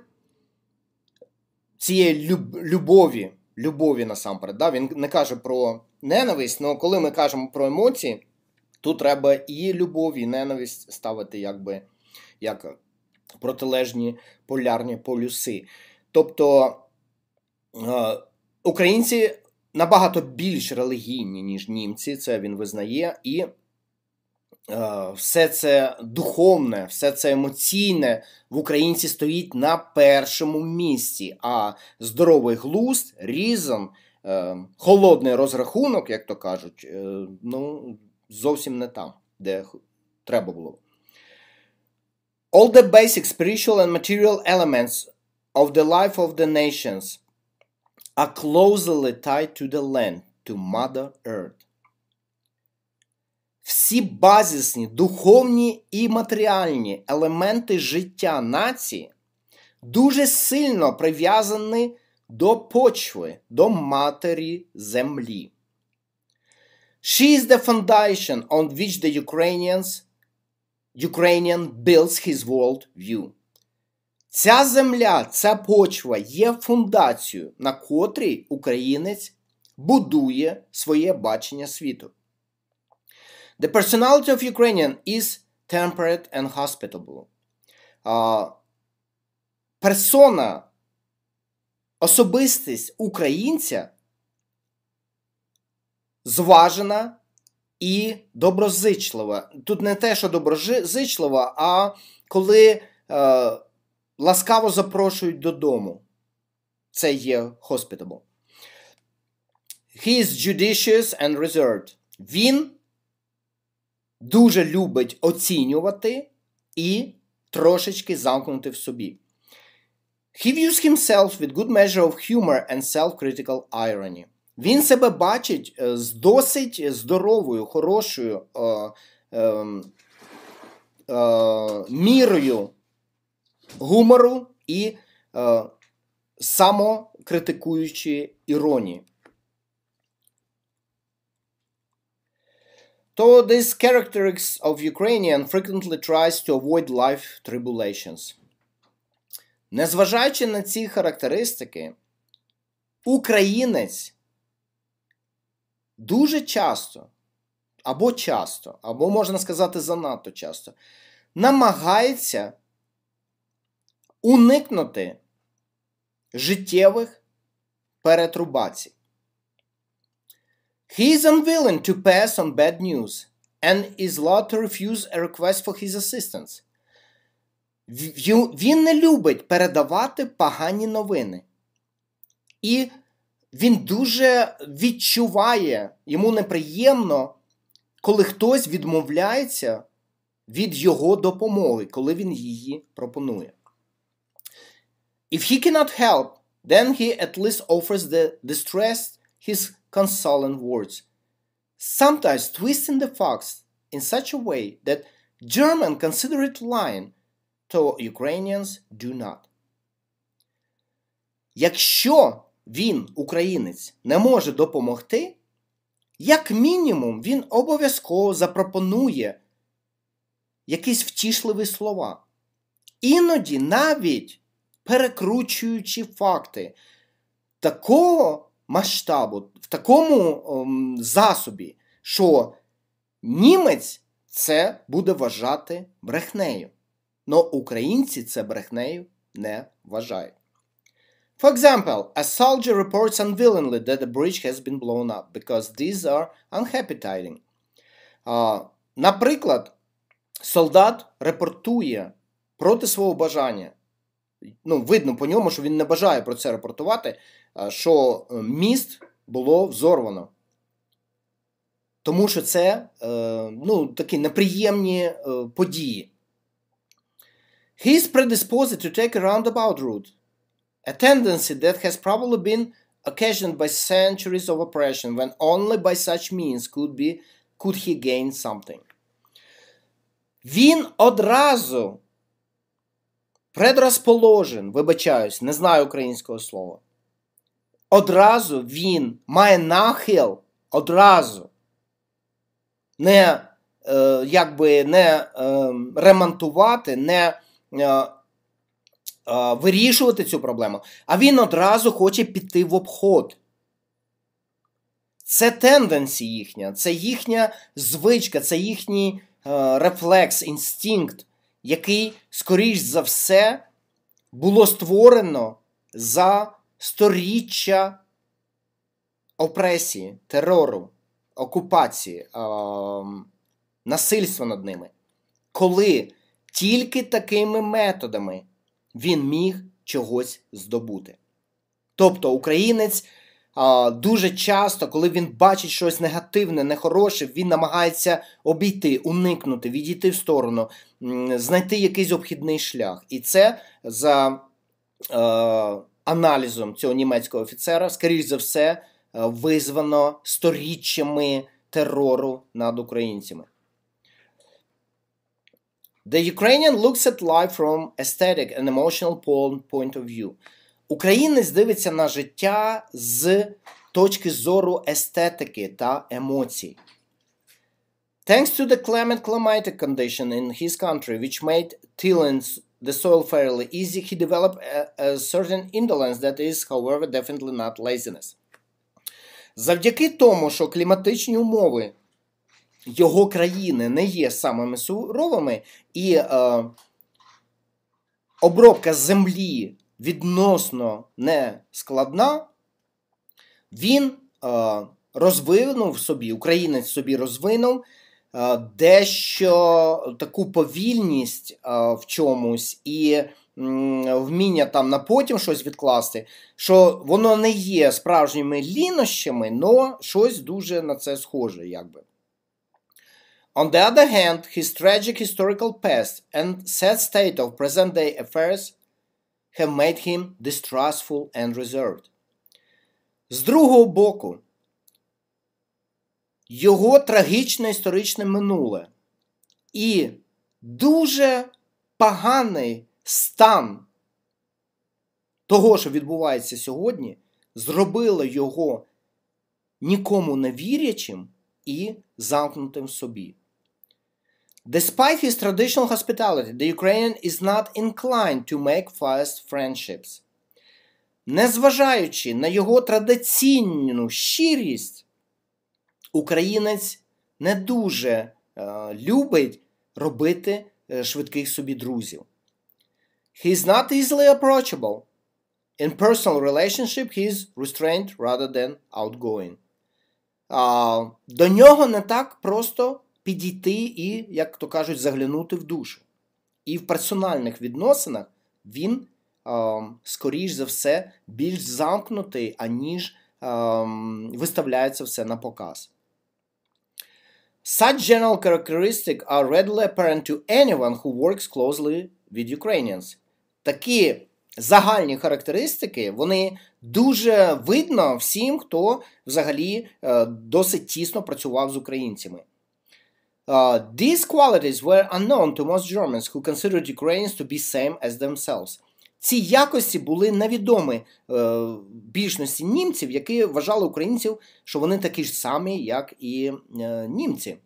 цієї люб любові, любові насамперед. Да? Він не каже про ненависть, але коли ми кажемо про емоції, тут треба і любов, і ненависть ставити якби як протилежні полярні полюси. Тобто е, українці набагато більш релігійні, ніж німці, це він визнає. і е, все це духовне, все це емоційне в українці стоїть на першому місці, а здоровий глузд, різом. Е, холодний розрахунок, як то кажуть, е, ну, зовсім не там, де треба було. All the basic spiritual and material elements of the life of the nations are closely tied to the land, to Mother Earth. Всі базисні духовні і матеріальні елементи життя нації дуже сильно прив'язані до почви, до матері землі. She is the foundation on which the Ukrainians, Ukrainian builds his world view. Ця земля, ця почва є фундацією, на котрій українець будує своє бачення світу. The personality of Ukrainian is temperate and hospitable. Персона особистість українця зважена і доброзичлива. Тут не те, що доброзичлива, а коли е, ласкаво запрошують додому. Це є hospitable. He is judicious and reserved. Він дуже любить оцінювати і трошечки замкнути в собі. He views himself with good measure of humor and self-critical irony. Він себе бачить з досить здоровою, хорошою е, е, е, мірою гумору і е, самокритикуючої іронії. So, this characteristics of Ukrainian frequently tries to avoid life tribulations. Незважаючи на ці характеристики, українець дуже часто, або часто, або можна сказати, занадто часто, намагається уникнути життєвих перетрубацій. He is unwilling to pass on bad news and is loath to refuse a request for his assistance. Він не любить передавати погані новини. І він дуже відчуває, йому неприємно, коли хтось відмовляється від його допомоги, коли він її пропонує. If he cannot help, then he at least offers the distressed his consoling words. Sometimes twisting the facts in such a way that German consider it lying то Ukrainians do not. Якщо він, українець, не може допомогти, як мінімум, він обов'язково запропонує якісь втішливі слова. Іноді навіть перекручуючи факти такого масштабу, в такому ом, ем, засобі, що німець це буде вважати брехнею. Но українці це брехнею не вважають. For example, a soldier reports unwillingly that the bridge has been blown up, because these are unhappy tidings. Uh, наприклад, солдат репортує проти свого бажання. Ну, Видно по ньому, що він не бажає про це репортувати, що е, міст було взорвано. Тому що це е, ну, такі неприємні е, події. He is predisposed to take a roundabout route, a tendency that has probably been occasioned by centuries of oppression when only by such means could, be, could he gain something. Він одразу предрозположен, вибачаюсь, не знаю українського слова. Одразу він має нахил одразу. Не е, якби не е, ремонтувати, не Е, е, вирішувати цю проблему, а він одразу хоче піти в обход. Це тенденці їхня, це їхня звичка, це їхній е, рефлекс, інстинкт, який, скоріш за все, було створено за сторіччя опресії, терору, окупації, ем, насильства над ними. Коли тільки такими методами він міг чогось здобути. Тобто українець а, дуже часто, коли він бачить щось негативне, нехороше, він намагається обійти, уникнути, відійти в сторону, знайти якийсь обхідний шлях. І це за а, е, аналізом цього німецького офіцера, скоріш за все, е, визвано сторіччями терору над українцями. The Ukrainian looks at life from aesthetic and emotional point of view. Українець дивиться на життя з точки зору естетики та емоцій. Thanks to the climate climatic condition in his country, which made tilling the soil fairly easy, he developed a, a certain indolence that is, however, definitely not laziness. Завдяки тому, що кліматичні умови його країни не є самими суровими, і е, обробка землі відносно не складна, він е, розвинув собі, українець собі розвинув е, дещо таку повільність е, в чомусь і. Вміння там на потім щось відкласти, що воно не є справжніми лінощами, але щось дуже на це схоже, якби. On the other hand, his tragic historical past and sad state of present day affairs have made him distrustful and reserved. З другого боку, його трагічне історичне минуле і дуже поганий стан того, що відбувається сьогодні, зробило його нікому не вірячим і замкнутим в собі. Despite his traditional hospitality, the Ukrainian is not inclined to make fast friendships. Незважаючи на його традиційну щирість, українець не дуже е, любить робити швидких собі друзів. He is not easily approachable. In personal relationship, he is restrained rather than outgoing. Uh, до нього не так просто підійти і, як то кажуть, заглянути в душу. І в персональних відносинах він, скоріш за все, більш замкнутий, аніж виставляється все на показ. Such general characteristics are readily apparent to anyone who works closely with Ukrainians. Такі загальні характеристики, вони дуже видно всім, хто взагалі е, досить тісно працював з українцями. Uh, these qualities were unknown to most Germans who considered Ukrainians to be same as themselves. Ці якості були невідомі е, більшості німців, які вважали українців, що вони такі ж самі, як і е, німці.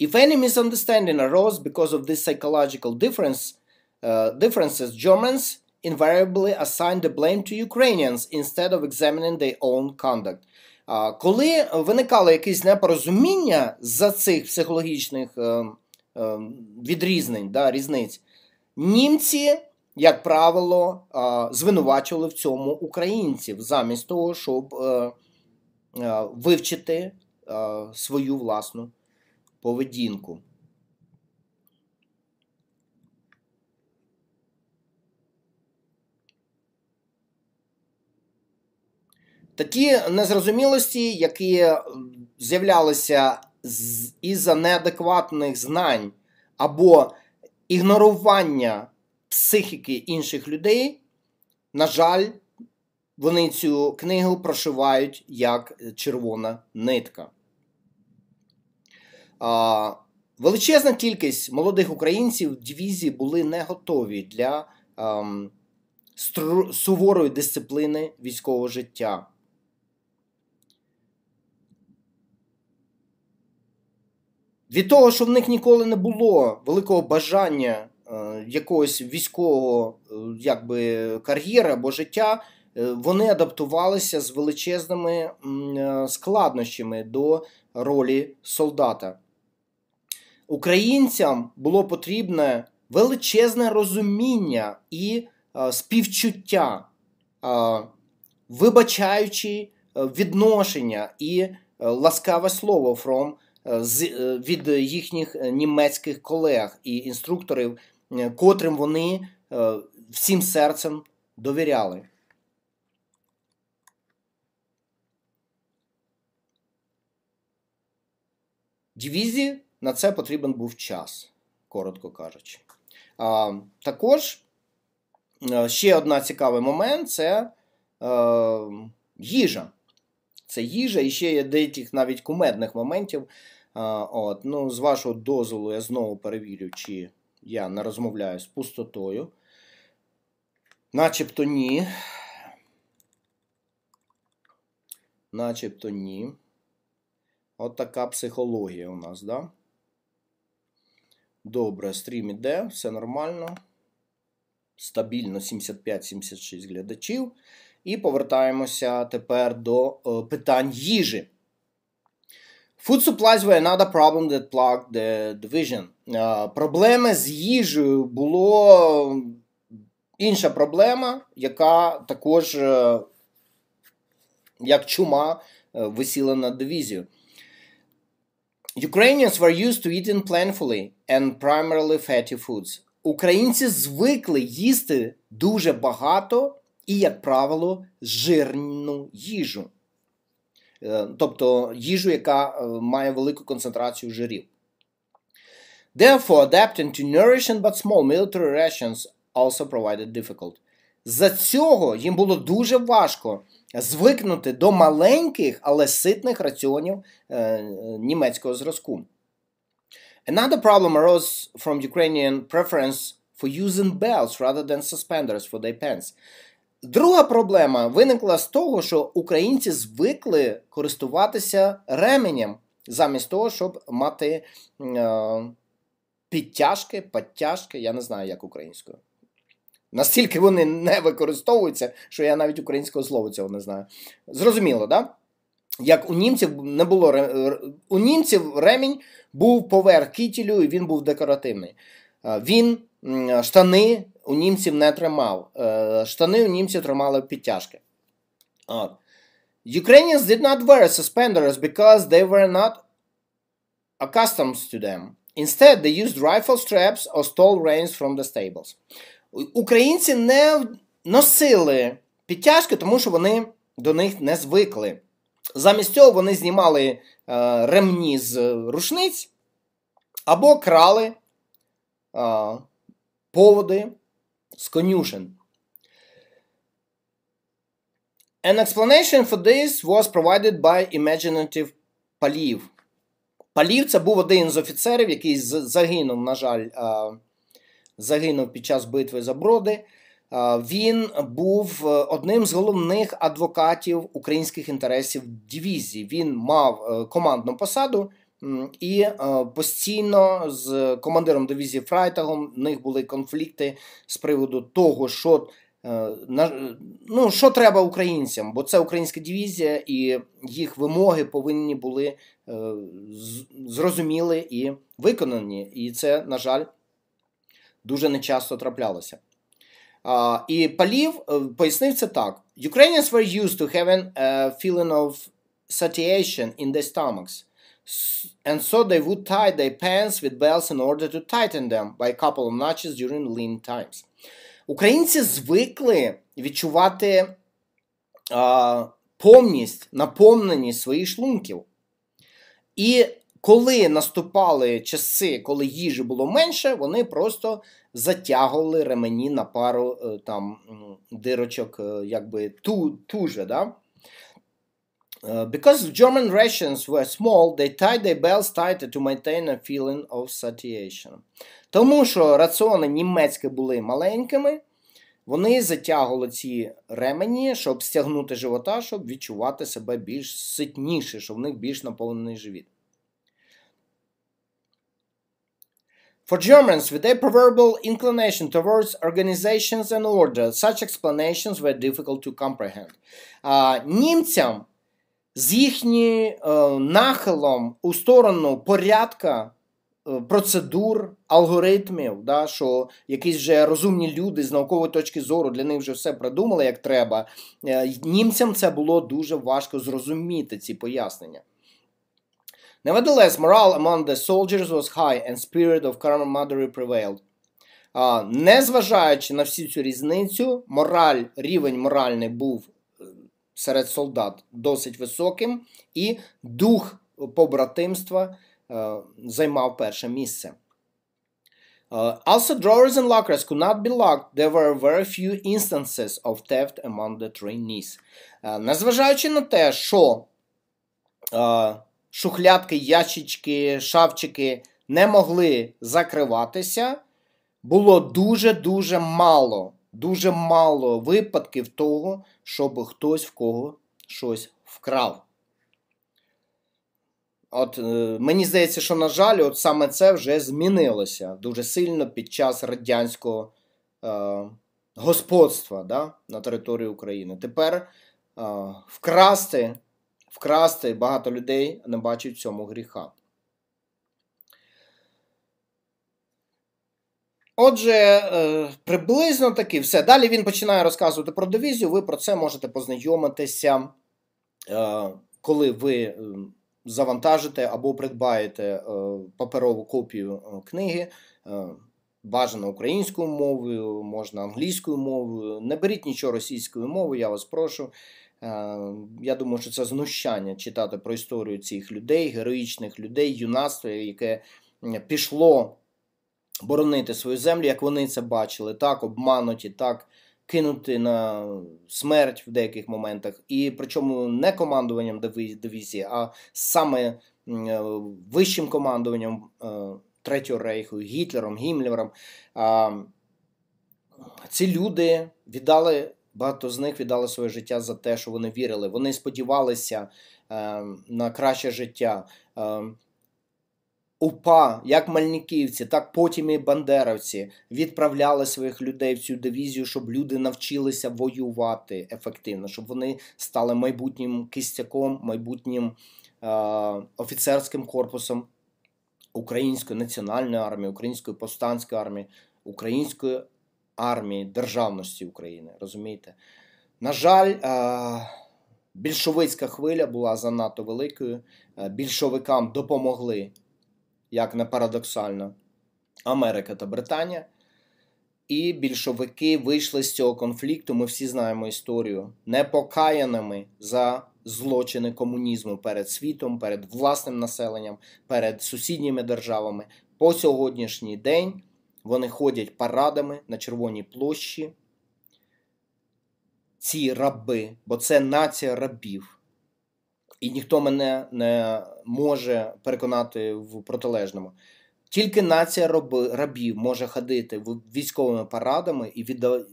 If any misunderstanding arose because of this psychological difference, uh, differences, Germans invariably assigned the blame to Ukrainians instead of examining their own conduct. Коли виникало якесь непорозуміння за цих психологічних е, е, відрізнень, да, різниць, німці, як правило, е, звинувачували в цьому українців замість того, щоб вивчити свою власну поведінку. Такі незрозумілості, які е, з'являлися із за неадекватних знань або ігнорування психіки інших людей, на жаль, вони цю книгу прошивають як червона нитка. А, Величезна кількість молодих українців в дивізії були не готові для ем, суворої дисциплини військового життя. Від того, що в них ніколи не було великого бажання е, якогось військового е, якби, кар'єри або життя, е, вони адаптувалися з величезними складнощами до ролі солдата. Українцям було потрібне величезне розуміння і співчуття, вибачаючі відношення і ласкаве слово from Е, е, від їхніх е, німецьких колег і інструкторів, котрим вони всім серцем довіряли. Дивізії на це потрібен був час, коротко кажучи. А, Також ще одна цікавий момент це е, їжа. Це їжа і ще є деяких навіть кумедних моментів. От, ну, З вашого дозволу, я знову перевірю, чи я не розмовляю з пустотою. Начебто ні. Начебто ні. От така психологія у нас, да? Добре, стрім іде, все нормально. Стабільно 75-76 глядачів. І повертаємося тепер до е, питань їжі. Food supplies were another problem that plagued the division. Проблеми з їжею було інша проблема, яка також, як чума, висіла на дивізію. Ukrainians were used to eating plentifully and primarily fatty foods. Українці звикли їсти дуже багато і, як правило, жирну їжу тобто їжу, яка має велику концентрацію жирів. Therefore, adapting to nourishing but small military rations also provided difficult. За цього їм було дуже важко звикнути до маленьких, але ситних раціонів е, німецького зразку. Another problem arose from Ukrainian preference for using bells rather than suspenders for their pens. Друга проблема виникла з того, що українці звикли користуватися ременем, замість того, щоб мати е, підтяжки, підтяжки, я не знаю, як українською. Настільки вони не використовуються, що я навіть українського слова цього не знаю. Зрозуміло, да? Як у німців не було е, у німців ремінь був поверх кітілю і він був декоративний. Е, він штани у німців не тримав. Е, штани у німців тримали підтяжки. Ukrainians did not wear suspenders because they were not accustomed to them. Instead, they used rifle straps or stole reins from the stables. Українці не носили підтяжки, тому що вони до них не звикли. Замість цього вони знімали е, ремні з рушниць або крали е, поводи з конюшен. An explanation for this was provided by imaginative Палів. Палів це був один з офіцерів, який загинув, на жаль, загинув під час битви за броди. Він був е, одним з головних адвокатів українських інтересів дивізії. Він мав е, командну посаду. І е, постійно з командиром дивізії Фрайтагом в них були конфлікти з приводу того, що е, ну, що треба українцям, бо це українська дивізія, і їх вимоги повинні були е, зрозуміли і виконані. І це, на жаль, дуже нечасто траплялося. І Палів пояснив це так: Ukrainians were used to having a feeling of satiation in their stomachs and so they would tie their pants with bells in order to tighten them by a couple of notches during lean times. Українці звикли відчувати а, повність, наповненість своїх шлунків. І коли наступали часи, коли їжі було менше, вони просто затягували ремені на пару е, там дирочок, е, якби ту, туже. Да? because German rations were small, they tied their belts tighter to maintain a feeling of satiation. Тому що раціони німецькі були маленькими, вони затягували ці ремені, щоб стягнути живота, щоб відчувати себе більш ситніше, щоб в них більш наповнений живіт. For Germans with their proverbial inclination towards organizations and order, such explanations were difficult to comprehend. Uh, німцям з їхнім е, нахилом у сторону порядка. Е, процедур, алгоритмів, да, що якісь вже розумні люди з наукової точки зору для них вже все придумали як треба. Е, німцям це було дуже важко зрозуміти ці пояснення. Nevertheless, morale among the soldiers was high, and spirit of camaraderie prevailed. Незважаючи на всю цю різницю, мораль, рівень моральний був серед солдат досить високим, і дух побратимства е, займав перше місце. Uh, also, drawers and lockers could not be locked. There were very few instances of theft among the trainees. Uh, незважаючи на те, що uh, шухлядки, ящички, шавчики не могли закриватися, було дуже-дуже мало дуже мало випадків того, щоб хтось в кого щось вкрав. От е, Мені здається, що, на жаль, от саме це вже змінилося дуже сильно під час радянського е, господства да, на території України. Тепер е, вкрасти, вкрасти багато людей не бачить в цьому гріха. Отже, е, приблизно таки все. Далі він починає розказувати про дивізію. Ви про це можете познайомитися, е, коли ви е, завантажите або придбаєте паперову копію книги. Бажано українською мовою, можна англійською мовою. Не беріть нічого російською мовою, я вас прошу. Я думаю, що це знущання читати про історію цих людей, героїчних людей, юнацтва, яке пішло боронити свою землю, як вони це бачили, так обмануті, так кинути на смерть в деяких моментах. І причому не командуванням дивізії, а саме е, вищим командуванням е, Третього рейху, Гітлером, Гімлером. Ці люди віддали. Багато з них віддали своє життя за те, що вони вірили. Вони сподівалися е, на краще життя. УПА, як Мальниківці, так потім і Бандеровці відправляли своїх людей в цю дивізію, щоб люди навчилися воювати ефективно, щоб вони стали майбутнім кистяком, майбутнім е, офіцерським корпусом Української національної армії, Української повстанської армії, Української армії державності України. Розумієте? На жаль, е, більшовицька хвиля була занадто великою. Е, більшовикам допомогли як не парадоксально, Америка та Британія. І більшовики вийшли з цього конфлікту. Ми всі знаємо історію, непокаяними за злочини комунізму перед світом, перед власним населенням, перед сусідніми державами. По сьогоднішній день вони ходять парадами на Червоній площі. Ці раби, бо це нація рабів і ніхто мене не може переконати в протилежному. Тільки нація рабів може ходити військовими парадами і відда...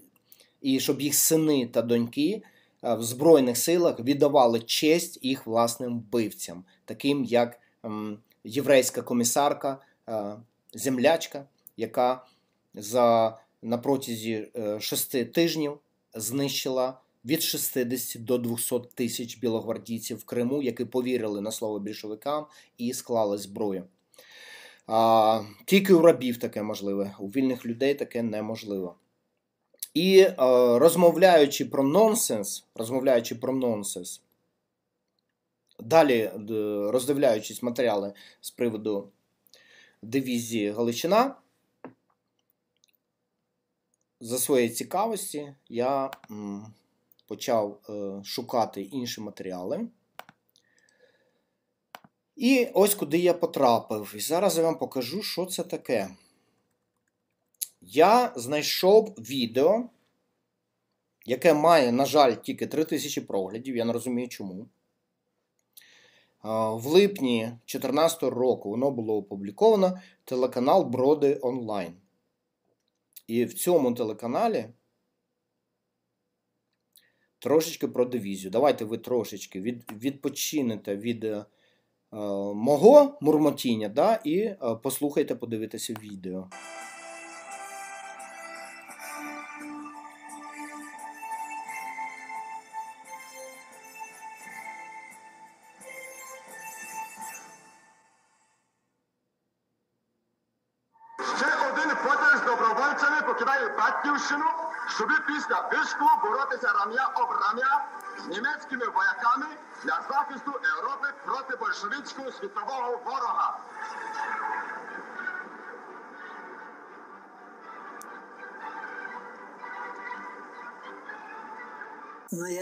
і щоб їх сини та доньки е, в збройних силах віддавали честь їх власним вбивцям, таким як ем, єврейська комісарка, е, землячка, яка за на протязі е, шести тижнів знищила від 60 до 200 тисяч білогвардійців в Криму, які повірили на слово більшовикам і склали зброю. А, Тільки у рабів таке можливе, у вільних людей таке неможливо. І е, розмовляючи про нонсенс, розмовляючи про нонсенс, далі е, роздивляючись матеріали з приводу дивізії Галичина, за своєї цікавості я почав е, шукати інші матеріали. І ось куди я потрапив. І зараз я вам покажу, що це таке. Я знайшов відео, яке має, на жаль, тільки 3000 проглядів, я не розумію чому. В липні 2014 року воно було опубліковано телеканал Броди онлайн. І в цьому телеканалі трошечки про дивізію. Давайте ви трошечки від, відпочинете від е, е мого мурмотіння да, і е, послухайте, подивитеся відео.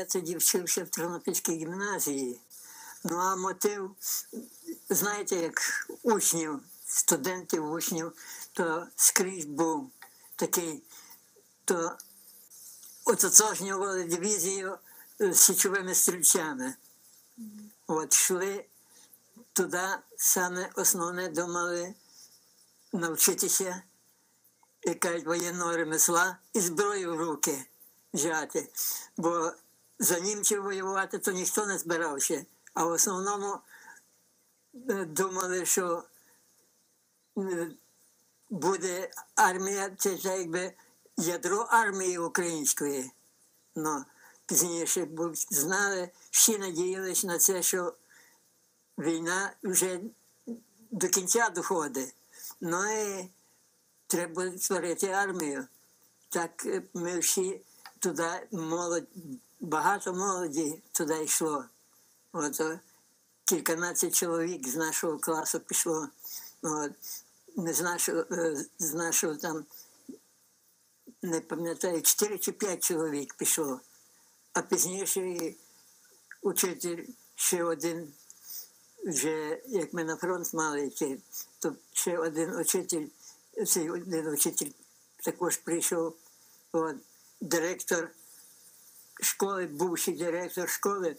я тоді вчився в Тернопільській гімназії. Ну а мотив, знаєте, як учнів, студентів, учнів, то скрізь був такий, то ототожнювали дивізію з січовими стрільцями. От йшли туди, саме основне думали навчитися, як кажуть, воєнного ремесла і зброю в руки взяти. Бо за німців воювати, то ніхто не збирався. А в основному е, думали, що е, буде армія, це якби ядро армії української. Но ну, пізніше знали, всі надіялися на це, що війна вже до кінця доходить. Ну і треба створити армію. Так е, ми всі туди молодь багато молоді туди йшло. От, Кільканадцять чоловік з нашого класу пішло, От, з нашого е, з нашого там, не пам'ятаю, 4 чи 5 чоловік пішло, а пізніше учитель ще один, вже як ми на фронт мали йти, то ще один учитель, цей один учитель також прийшов, от, директор школи, бувший директор школи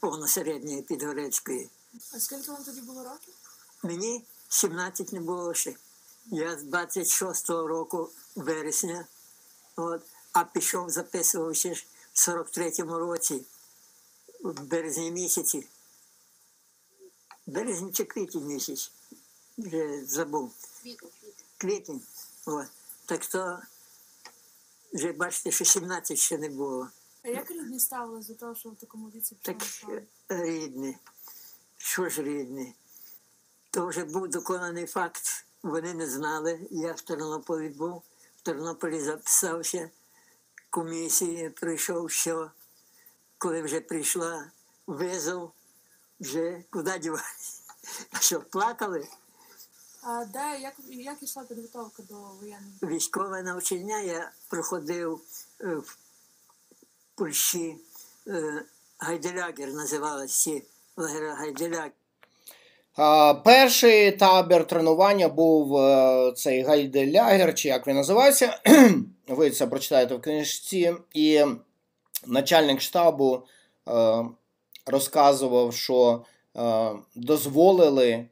повносередньої Підгорецької. А скільки вам тоді було років? Мені 17 не було ще. Я з 26-го року вересня, от, а пішов, записувався в 43-му році, в березні місяці. Березень чи квітень місяць. Вже забув. Квітень. Квітень. От. Так то вже бачите, що 17 ще не було. А як рідні ставились за того, що в такому віці Так пішли? Е, рідні. Що ж рідні? То вже був доконаний факт. Вони не знали. Я в Тернополі був, в Тернополі записався, комісії прийшов, що коли вже прийшла, визов, вже куди дівати. А що плакали? А де як як йшла підготовка до воєнного? Військове навчання я проходив е, в Польщі. Е, Гайделягер називалися лагеря Гайделягер. Перший табір тренування був е, цей Гайделягер, чи як він називався. Ви це прочитаєте в книжці. І начальник штабу розказував, що дозволили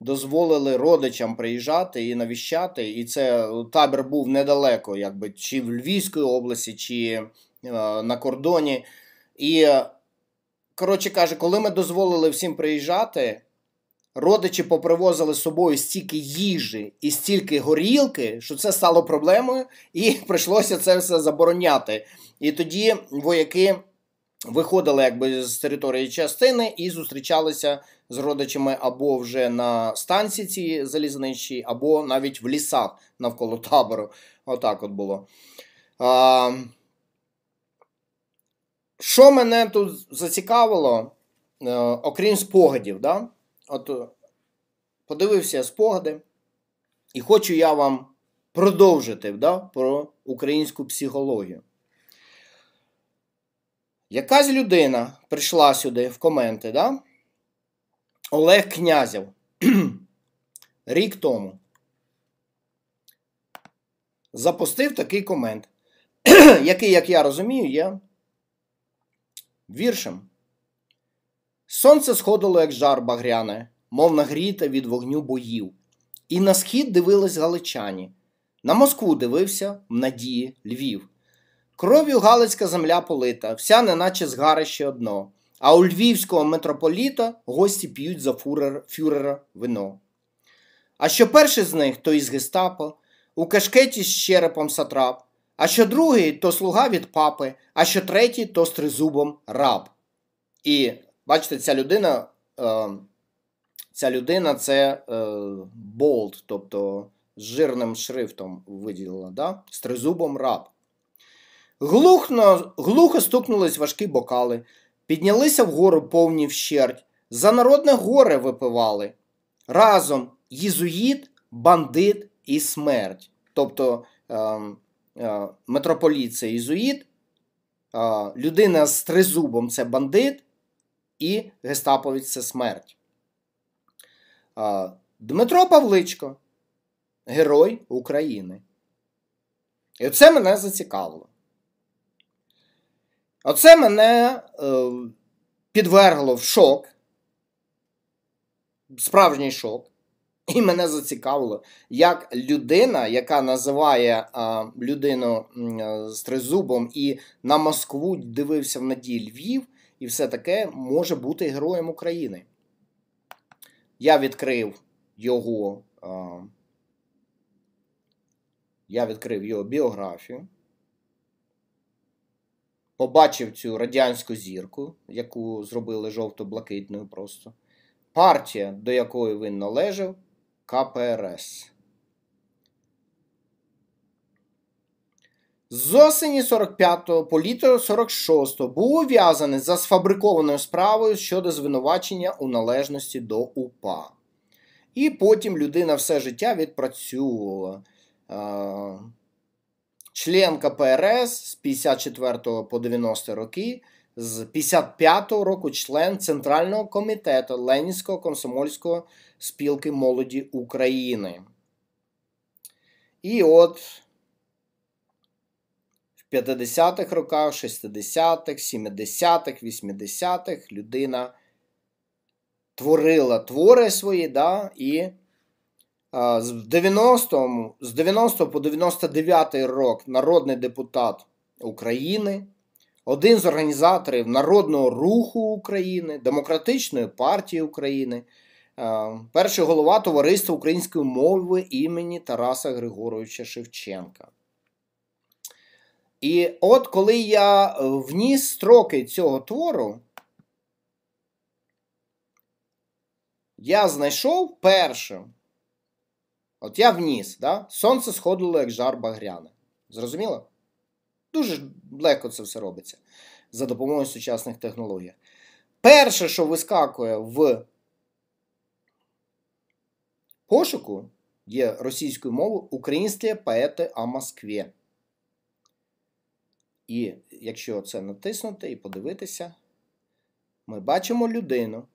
дозволили родичам приїжджати і навіщати. І це е, табір був недалеко, якби чи в Львівській області, чи е, на кордоні. І, е, коротше каже, коли ми дозволили всім приїжджати, родичі попривозили з собою стільки їжі і стільки горілки, що це стало проблемою, і прийшлося це все забороняти. І тоді вояки виходили якби з території частини і зустрічалися з родичами або вже на станції цій залізничній, або навіть в лісах навколо табору. Отак от було. А, Що мене тут зацікавило, е, окрім спогадів, да? От подивився спогади, і хочу я вам продовжити да, про українську психологію. Якась людина прийшла сюди в коменти, да? Олег Князів. Рік тому. Запустив такий комент, який, як я розумію, є віршем. Сонце сходило, як жар багряне, мов нагріте від вогню боїв. І на схід дивились галичані. На Москву дивився в надії Львів. Кров'ю Галицька земля полита, вся неначе згарище одно. А у львівського митрополіта гості п'ють за фурер, фюрера вино. А що перший з них, то із гестапо, у кашкеті з черепом сатрап, а що другий, то слуга від папи, а що третій, то з тризубом раб. І бачите, ця людина е, ця людина це е, болт, тобто з жирним шрифтом виділила, да? з тризубом раб. Глухно, глухо стукнулись важкі бокали, піднялися вгору повні вщерть, за народне горе випивали. Разом Єзуїт, бандит і смерть. Тобто ем, е, е, митрополіт це Єзуїт, е, людина з тризубом це бандит і гестаповець це смерть. Е, Дмитро Павличко, Герой України. І це мене зацікавило. Оце мене е, підвергло в шок, справжній шок. І мене зацікавило, як людина, яка називає а, е, людину а, з е, тризубом і на Москву дивився в надії Львів, і все таке може бути героєм України. Я відкрив його. А, е, я відкрив його біографію побачив цю радянську зірку, яку зробили жовто-блакитною просто. Партія, до якої він належав, КПРС. З осені 45-го по літо 46-го був ув'язаний за сфабрикованою справою щодо звинувачення у належності до УПА. І потім людина все життя відпрацювала член КПРС з 54 по 90 роки, з 55 року член Центрального комітету Ленінського комсомольського спілки молоді України. І от в 50-х роках, 60-х, 70-х, 80-х людина творила твори свої, да, і з 90 з 90 по 99 рок народний депутат України, один з організаторів Народного руху України, Демократичної партії України, перший голова Товариства української мови імені Тараса Григоровича Шевченка. І от коли я вніс строки цього твору, я знайшов першим. От я вніс, да? сонце сходило, як жар багряне. Зрозуміло? Дуже легко це все робиться за допомогою сучасних технологій. Перше, що вискакує в пошуку, є російською мовою українські поети о Москві. І якщо це натиснути і подивитися, ми бачимо людину,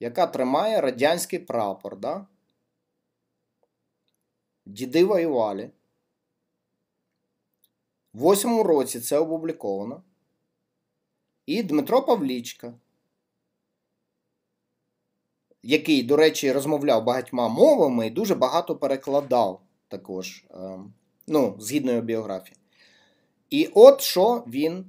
яка тримає радянський прапор. Да? Діди воювали. В восьмому році це опубліковано. І Дмитро Павлічка, який, до речі, розмовляв багатьма мовами і дуже багато перекладав також, е, ну, згідно його біографії. І от що він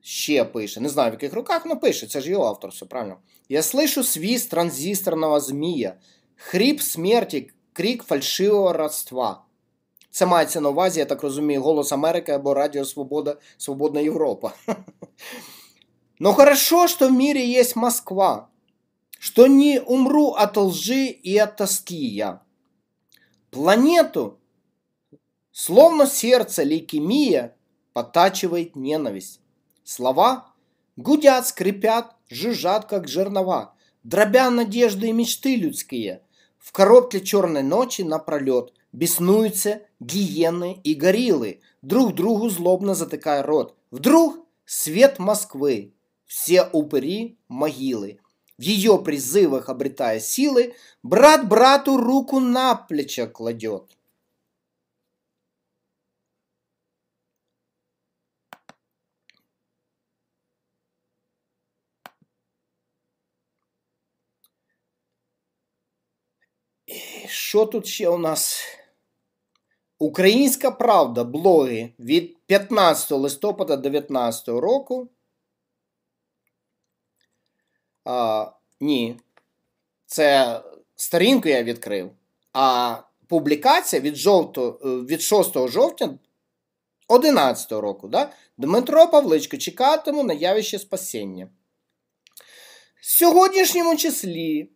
ще пише. Не знаю в яких руках, але ну, пише, це ж його авторство, правильно. Я слышу свист транзисторного змія, хрип смерті крик фальшивого родства. Це мається на увазі, я так розумію, Голос Америки або Радіо Свобода Свободна Європа. Но ну, хорошо, что в мире есть Москва, что не умру от лжи и от тоски я. Планету, словно сердце лейкемия, потачивает ненависть. Слова гудят, скрипят, жужжат, как жернова, дробя надежды и мечты людские, в коробке черной ночи напролет беснуются гиены и гориллы, друг другу злобно затыкая рот. Вдруг свет Москвы, все упыри могилы. В ее призывах, обретая силы, брат брату руку на плечо кладет. Що тут ще у нас? Українська правда блоги від 15 листопада 2019 року. А, Ні. Це сторінку я відкрив. А публікація від жовто, е, від 6 жовтня 11 року. Да? Дмитро Павличко чекатиме на явище спасіння. В сьогоднішньому числі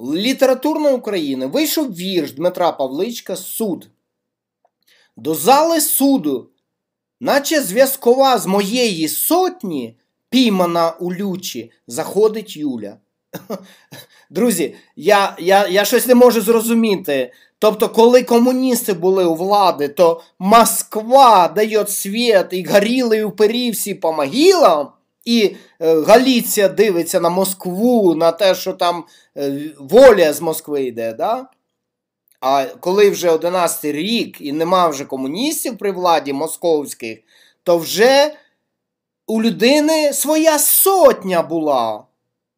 літературної України вийшов вірш Дмитра Павличка Суд. До зали суду, наче зв'язкова з моєї сотні, піймана у лючі, заходить Юля. Друзі, я я, я щось не можу зрозуміти. Тобто, коли комуністи були у влади, то Москва дає світ і горіли і впері всі по могилам, і е, Галіція дивиться на Москву, на те, що там е, воля з Москви йде. Да? А коли вже 11 рік і нема вже комуністів при владі московських, то вже у людини своя сотня була.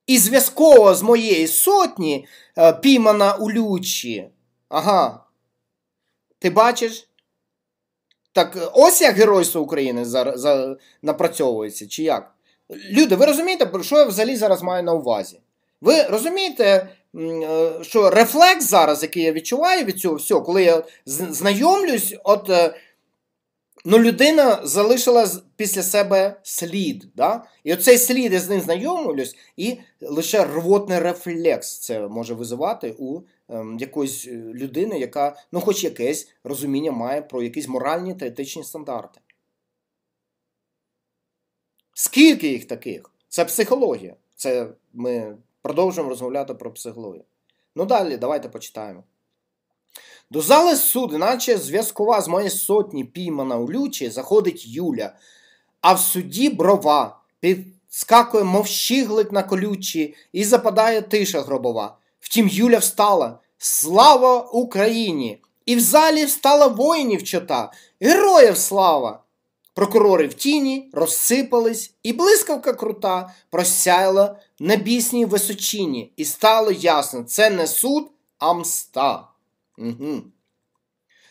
І зв'язково з моєї сотні е, піймана у лючі. Ага. Ти бачиш? Так ось як Геройство України за, за, напрацьовується, чи як? Люди, ви розумієте, про що я взагалі зараз маю на увазі? Ви розумієте, е, що рефлекс зараз, який я відчуваю від цього всього, коли я знайомлюсь, от е, ну, людина залишила після себе слід. Да? І оцей слід я з ним знайомлюсь, і лише рвотний рефлекс це може визивати у ем, якоїсь е, людини, яка ну, хоч якесь розуміння має про якісь моральні та етичні стандарти. Скільки їх таких? Це психологія. Це ми продовжуємо розмовляти про психологію. Ну далі, давайте почитаємо. До зали суд, наче зв'язкова з моєї сотні піймана у лючі, заходить Юля, а в суді брова підскакує, мов щіглик на колючі, і западає тиша гробова. Втім, Юля встала. Слава Україні! І в залі встала воїнів чота, героїв слава! Прокурори в тіні розсипались, і блискавка крута просяяла на бісній височині, і стало ясно, це не суд, а мста. Угу.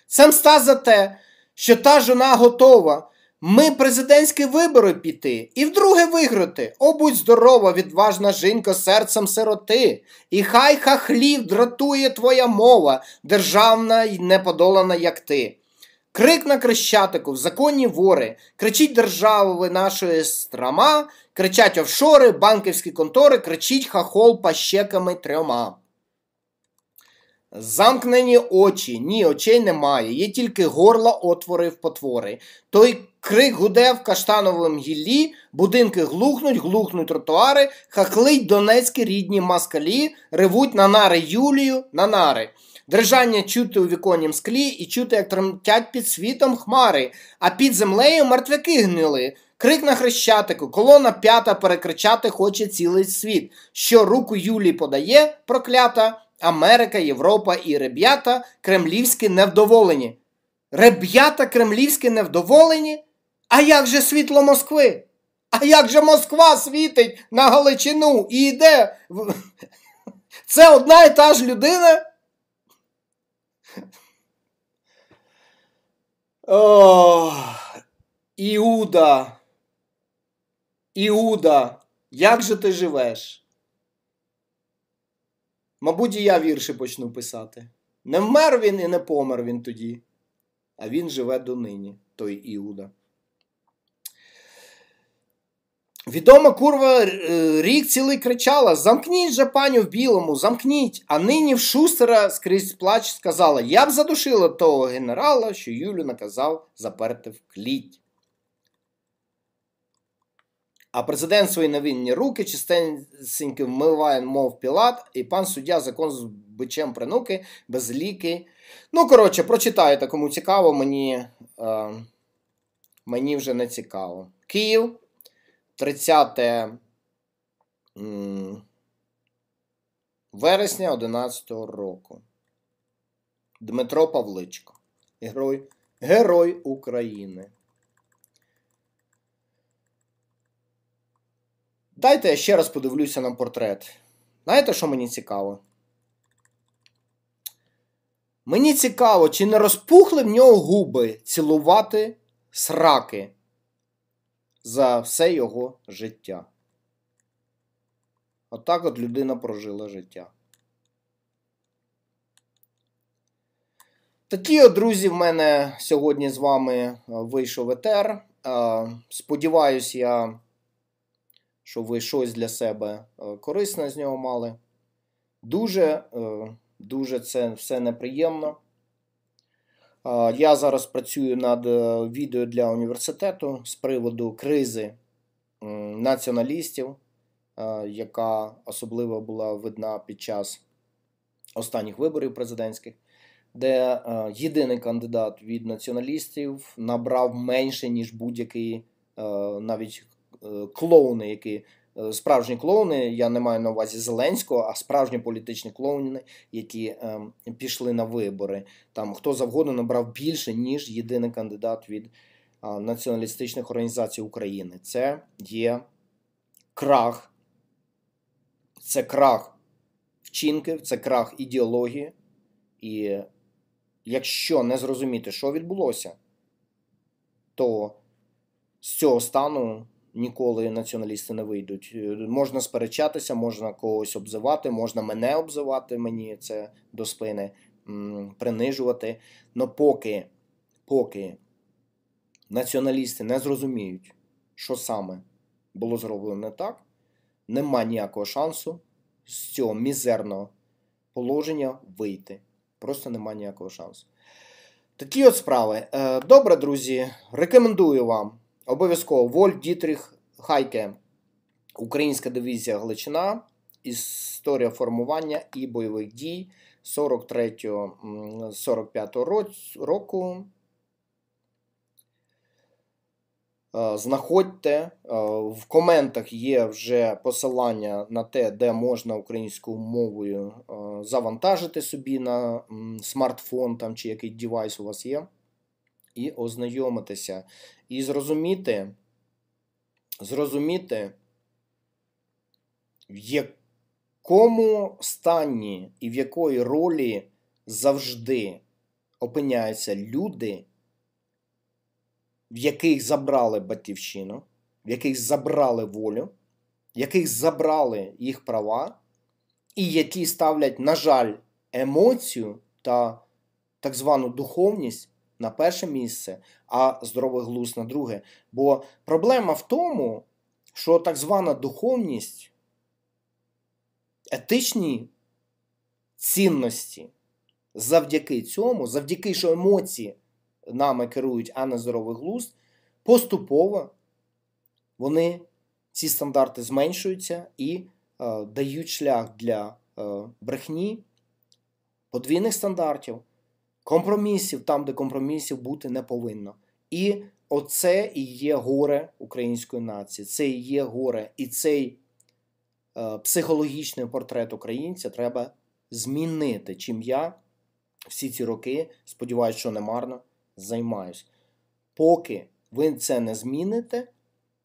Це мста за те, що та жона готова. Ми президентські вибори піти і вдруге виграти. О, будь здорова, відважна жінка серцем сироти. І хай хахлів дратує твоя мова, державна й неподолана, як ти. Крик на Крещатику, законні вори, кричіть держави нашої страма, кричать офшори, банківські контори, кричіть хахол пащеками трьома. Замкнені очі, ні, очей немає, є тільки горла отвори в потвори. Той крик гуде в каштановому гіллі, будинки глухнуть, глухнуть тротуари, хахлить донецькі рідні москалі, ревуть на нари Юлію, на нари. Дрижання чути у віконнім склі і чути, як тремтять під світом хмари, а під землею мертвяки гнили. Крик на хрещатику, колона п'ята перекричати хоче цілий світ, що руку Юлі подає, проклята Америка, Європа і ребята кремлівські невдоволені. Ребята кремлівські невдоволені? А як же світло Москви? А як же Москва світить на Галичину і йде? Це одна і та ж людина? О, Іуда, Іуда, як же ти живеш? Мабуть, і я вірші почну писати. Не вмер він і не помер він тоді, а він живе донині, той Іуда. Відома курва е, рік цілий кричала: Замкніть же паню в білому, замкніть. А нині в шустера скрізь плач сказала: Я б задушила того генерала, що Юлю наказав заперти в кліть. А президент свої новинні руки чистеньки вмиває, мов пілат, і пан суддя закон з бичем принуки, без ліки. Ну, коротше, прочитайте, кому цікаво, мені, е, мені вже не цікаво. Київ. 30 вересня 2011 року. Дмитро Павличко. Герой, Герой України. Дайте я ще раз подивлюся на портрет. Знаєте, що мені цікаво? Мені цікаво, чи не розпухли в нього губи цілувати сраки за все його життя. Отак от, от людина прожила життя. Такі, от, друзі, в мене сьогодні з вами е, вийшов етер. Е, сподіваюсь я, що ви щось для себе е, корисне з нього мали. Дуже, дуже це все неприємно. Я зараз працюю над е, відео для університету з приводу кризи націоналістів, е, яка особливо була видна під час останніх виборів президентських, де е, єдиний кандидат від націоналістів набрав менше, ніж будь-який навіть клоуни, які Е, справжні клоуни, я не маю на увазі Зеленського, а справжні політичні клоуни, які ем, пішли на вибори. Там хто завгодно набрав більше, ніж єдиний кандидат від е, націоналістичних організацій України. Це є крах, це крах вчинків, це крах ідеології. І якщо не зрозуміти, що відбулося, то з цього стану ніколи націоналісти не вийдуть. Е, можна сперечатися, можна когось обзивати, можна мене обзивати, мені це до спини принижувати. Но поки, поки націоналісти не зрозуміють, що саме було зроблено так, нема ніякого шансу з цього мізерного положення вийти. Просто нема ніякого шансу. Такі от справи. Е, добре, друзі, рекомендую вам. Обов'язково Воль Дітрих, Хайке, Українська дивізія Галичина, історія формування і бойових дій 43-45 року. Е, знаходьте, е, в коментах є вже посилання на те, де можна українською мовою е, завантажити собі на смартфон там, чи який девайс у вас є, і ознайомитися і зрозуміти, зрозуміти, в якому стані і в якої ролі завжди опиняються люди, в яких забрали батьківщину, в яких забрали волю, в яких забрали їх права, і які ставлять, на жаль, емоцію та так звану духовність на перше місце, а здоровий глузд на друге. Бо проблема в тому, що так звана духовність, етичні цінності завдяки цьому, завдяки що емоції нами керують, а не здоровий глузд, поступово вони, ці стандарти зменшуються і е, дають шлях для е, брехні, подвійних стандартів компромісів там, де компромісів бути не повинно. І оце і є горе української нації, це і є горе, і цей е, психологічний портрет українця треба змінити. Чим я всі ці роки, сподіваюся, що не марно, займаюсь. Поки ви це не зміните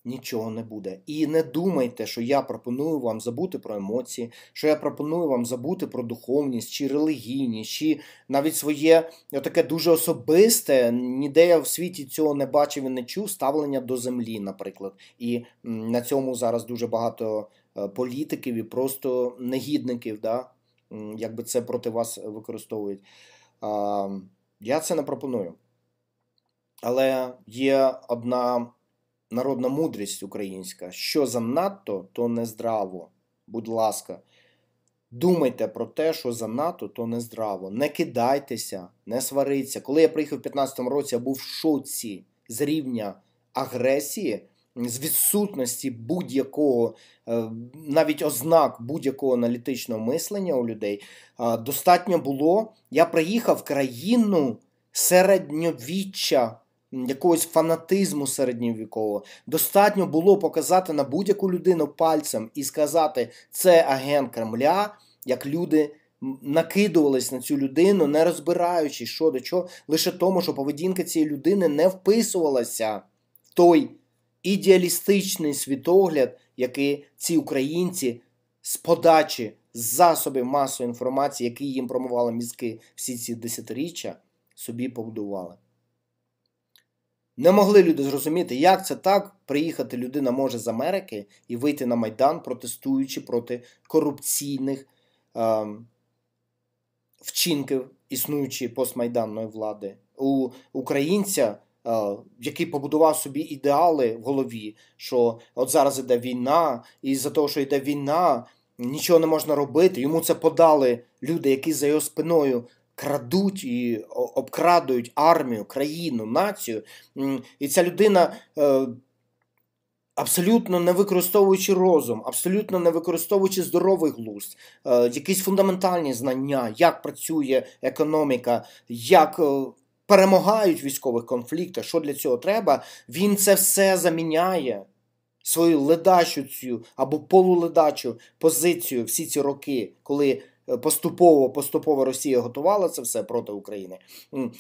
нічого не буде. І не думайте, що я пропоную вам забути про емоції, що я пропоную вам забути про духовність чи релігійність, чи навіть своє таке дуже особисте, ніде я в світі цього не бачив і не чув ставлення до землі, наприклад. І на цьому зараз дуже багато е, політиків і просто негідників, да? якби це проти вас використовують. Я це не пропоную. Але є одна народна мудрість українська, що занадто, то не здраво. Будь ласка, думайте про те, що занадто, то не здраво. Не кидайтеся, не свариться. Коли я приїхав в 2015 році, я був в шоці з рівня агресії. З відсутності будь-якого, е, навіть ознак будь-якого аналітичного мислення у людей достатньо було. Я приїхав в країну середньовіччя якогось фанатизму середньовікового. Достатньо було показати на будь-яку людину пальцем і сказати, це агент Кремля, як люди. Накидувались на цю людину, не розбираючись, що до чого, лише тому, що поведінка цієї людини не вписувалася в той ідеалістичний світогляд, який ці українці з подачі з засобів масової інформації, які їм промували мізки всі ці десятиріччя, собі побудували. Не могли люди зрозуміти, як це так приїхати людина може з Америки і вийти на Майдан, протестуючи проти корупційних е, вчинків існуючої постмайданної влади у українця, е, який побудував собі ідеали в голові, що от зараз іде війна, і за того, що йде війна, нічого не можна робити. Йому це подали люди, які за його спиною крадуть і обкрадують армію, країну, націю. І ця людина. Е, абсолютно не використовуючи розум, абсолютно не використовуючи здоровий глузд, е, якісь фундаментальні знання, як працює економіка, як е, перемагають військових конфліктах, що для цього треба, він це все заміняє свою ледачу цю або полуледачу позицію всі ці роки, коли Е, поступово поступово Росія готувала це все проти України.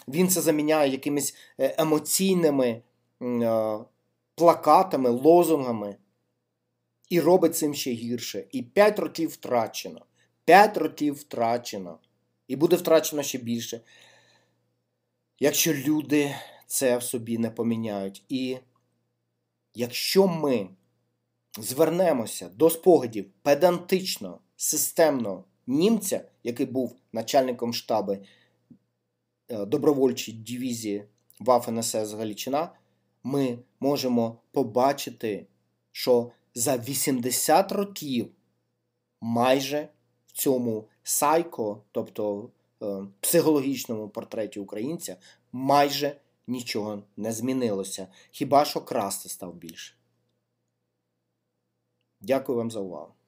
Він це заміняє якимись е, емоційними е, плакатами, лозунгами і робить цим ще гірше. І п'ять років втрачено. 5 років втрачено. І буде втрачено ще більше. Якщо люди це в собі не поміняють. І якщо ми звернемося до спогадів педантично, системно, німця, який був начальником штабу е, добровольчої дивізії Waffen СС Галичина, ми можемо побачити, що за 80 років майже в цьому сайко, тобто е, психологічному портреті українця, майже нічого не змінилося. Хіба що красти став більше. Дякую вам за увагу.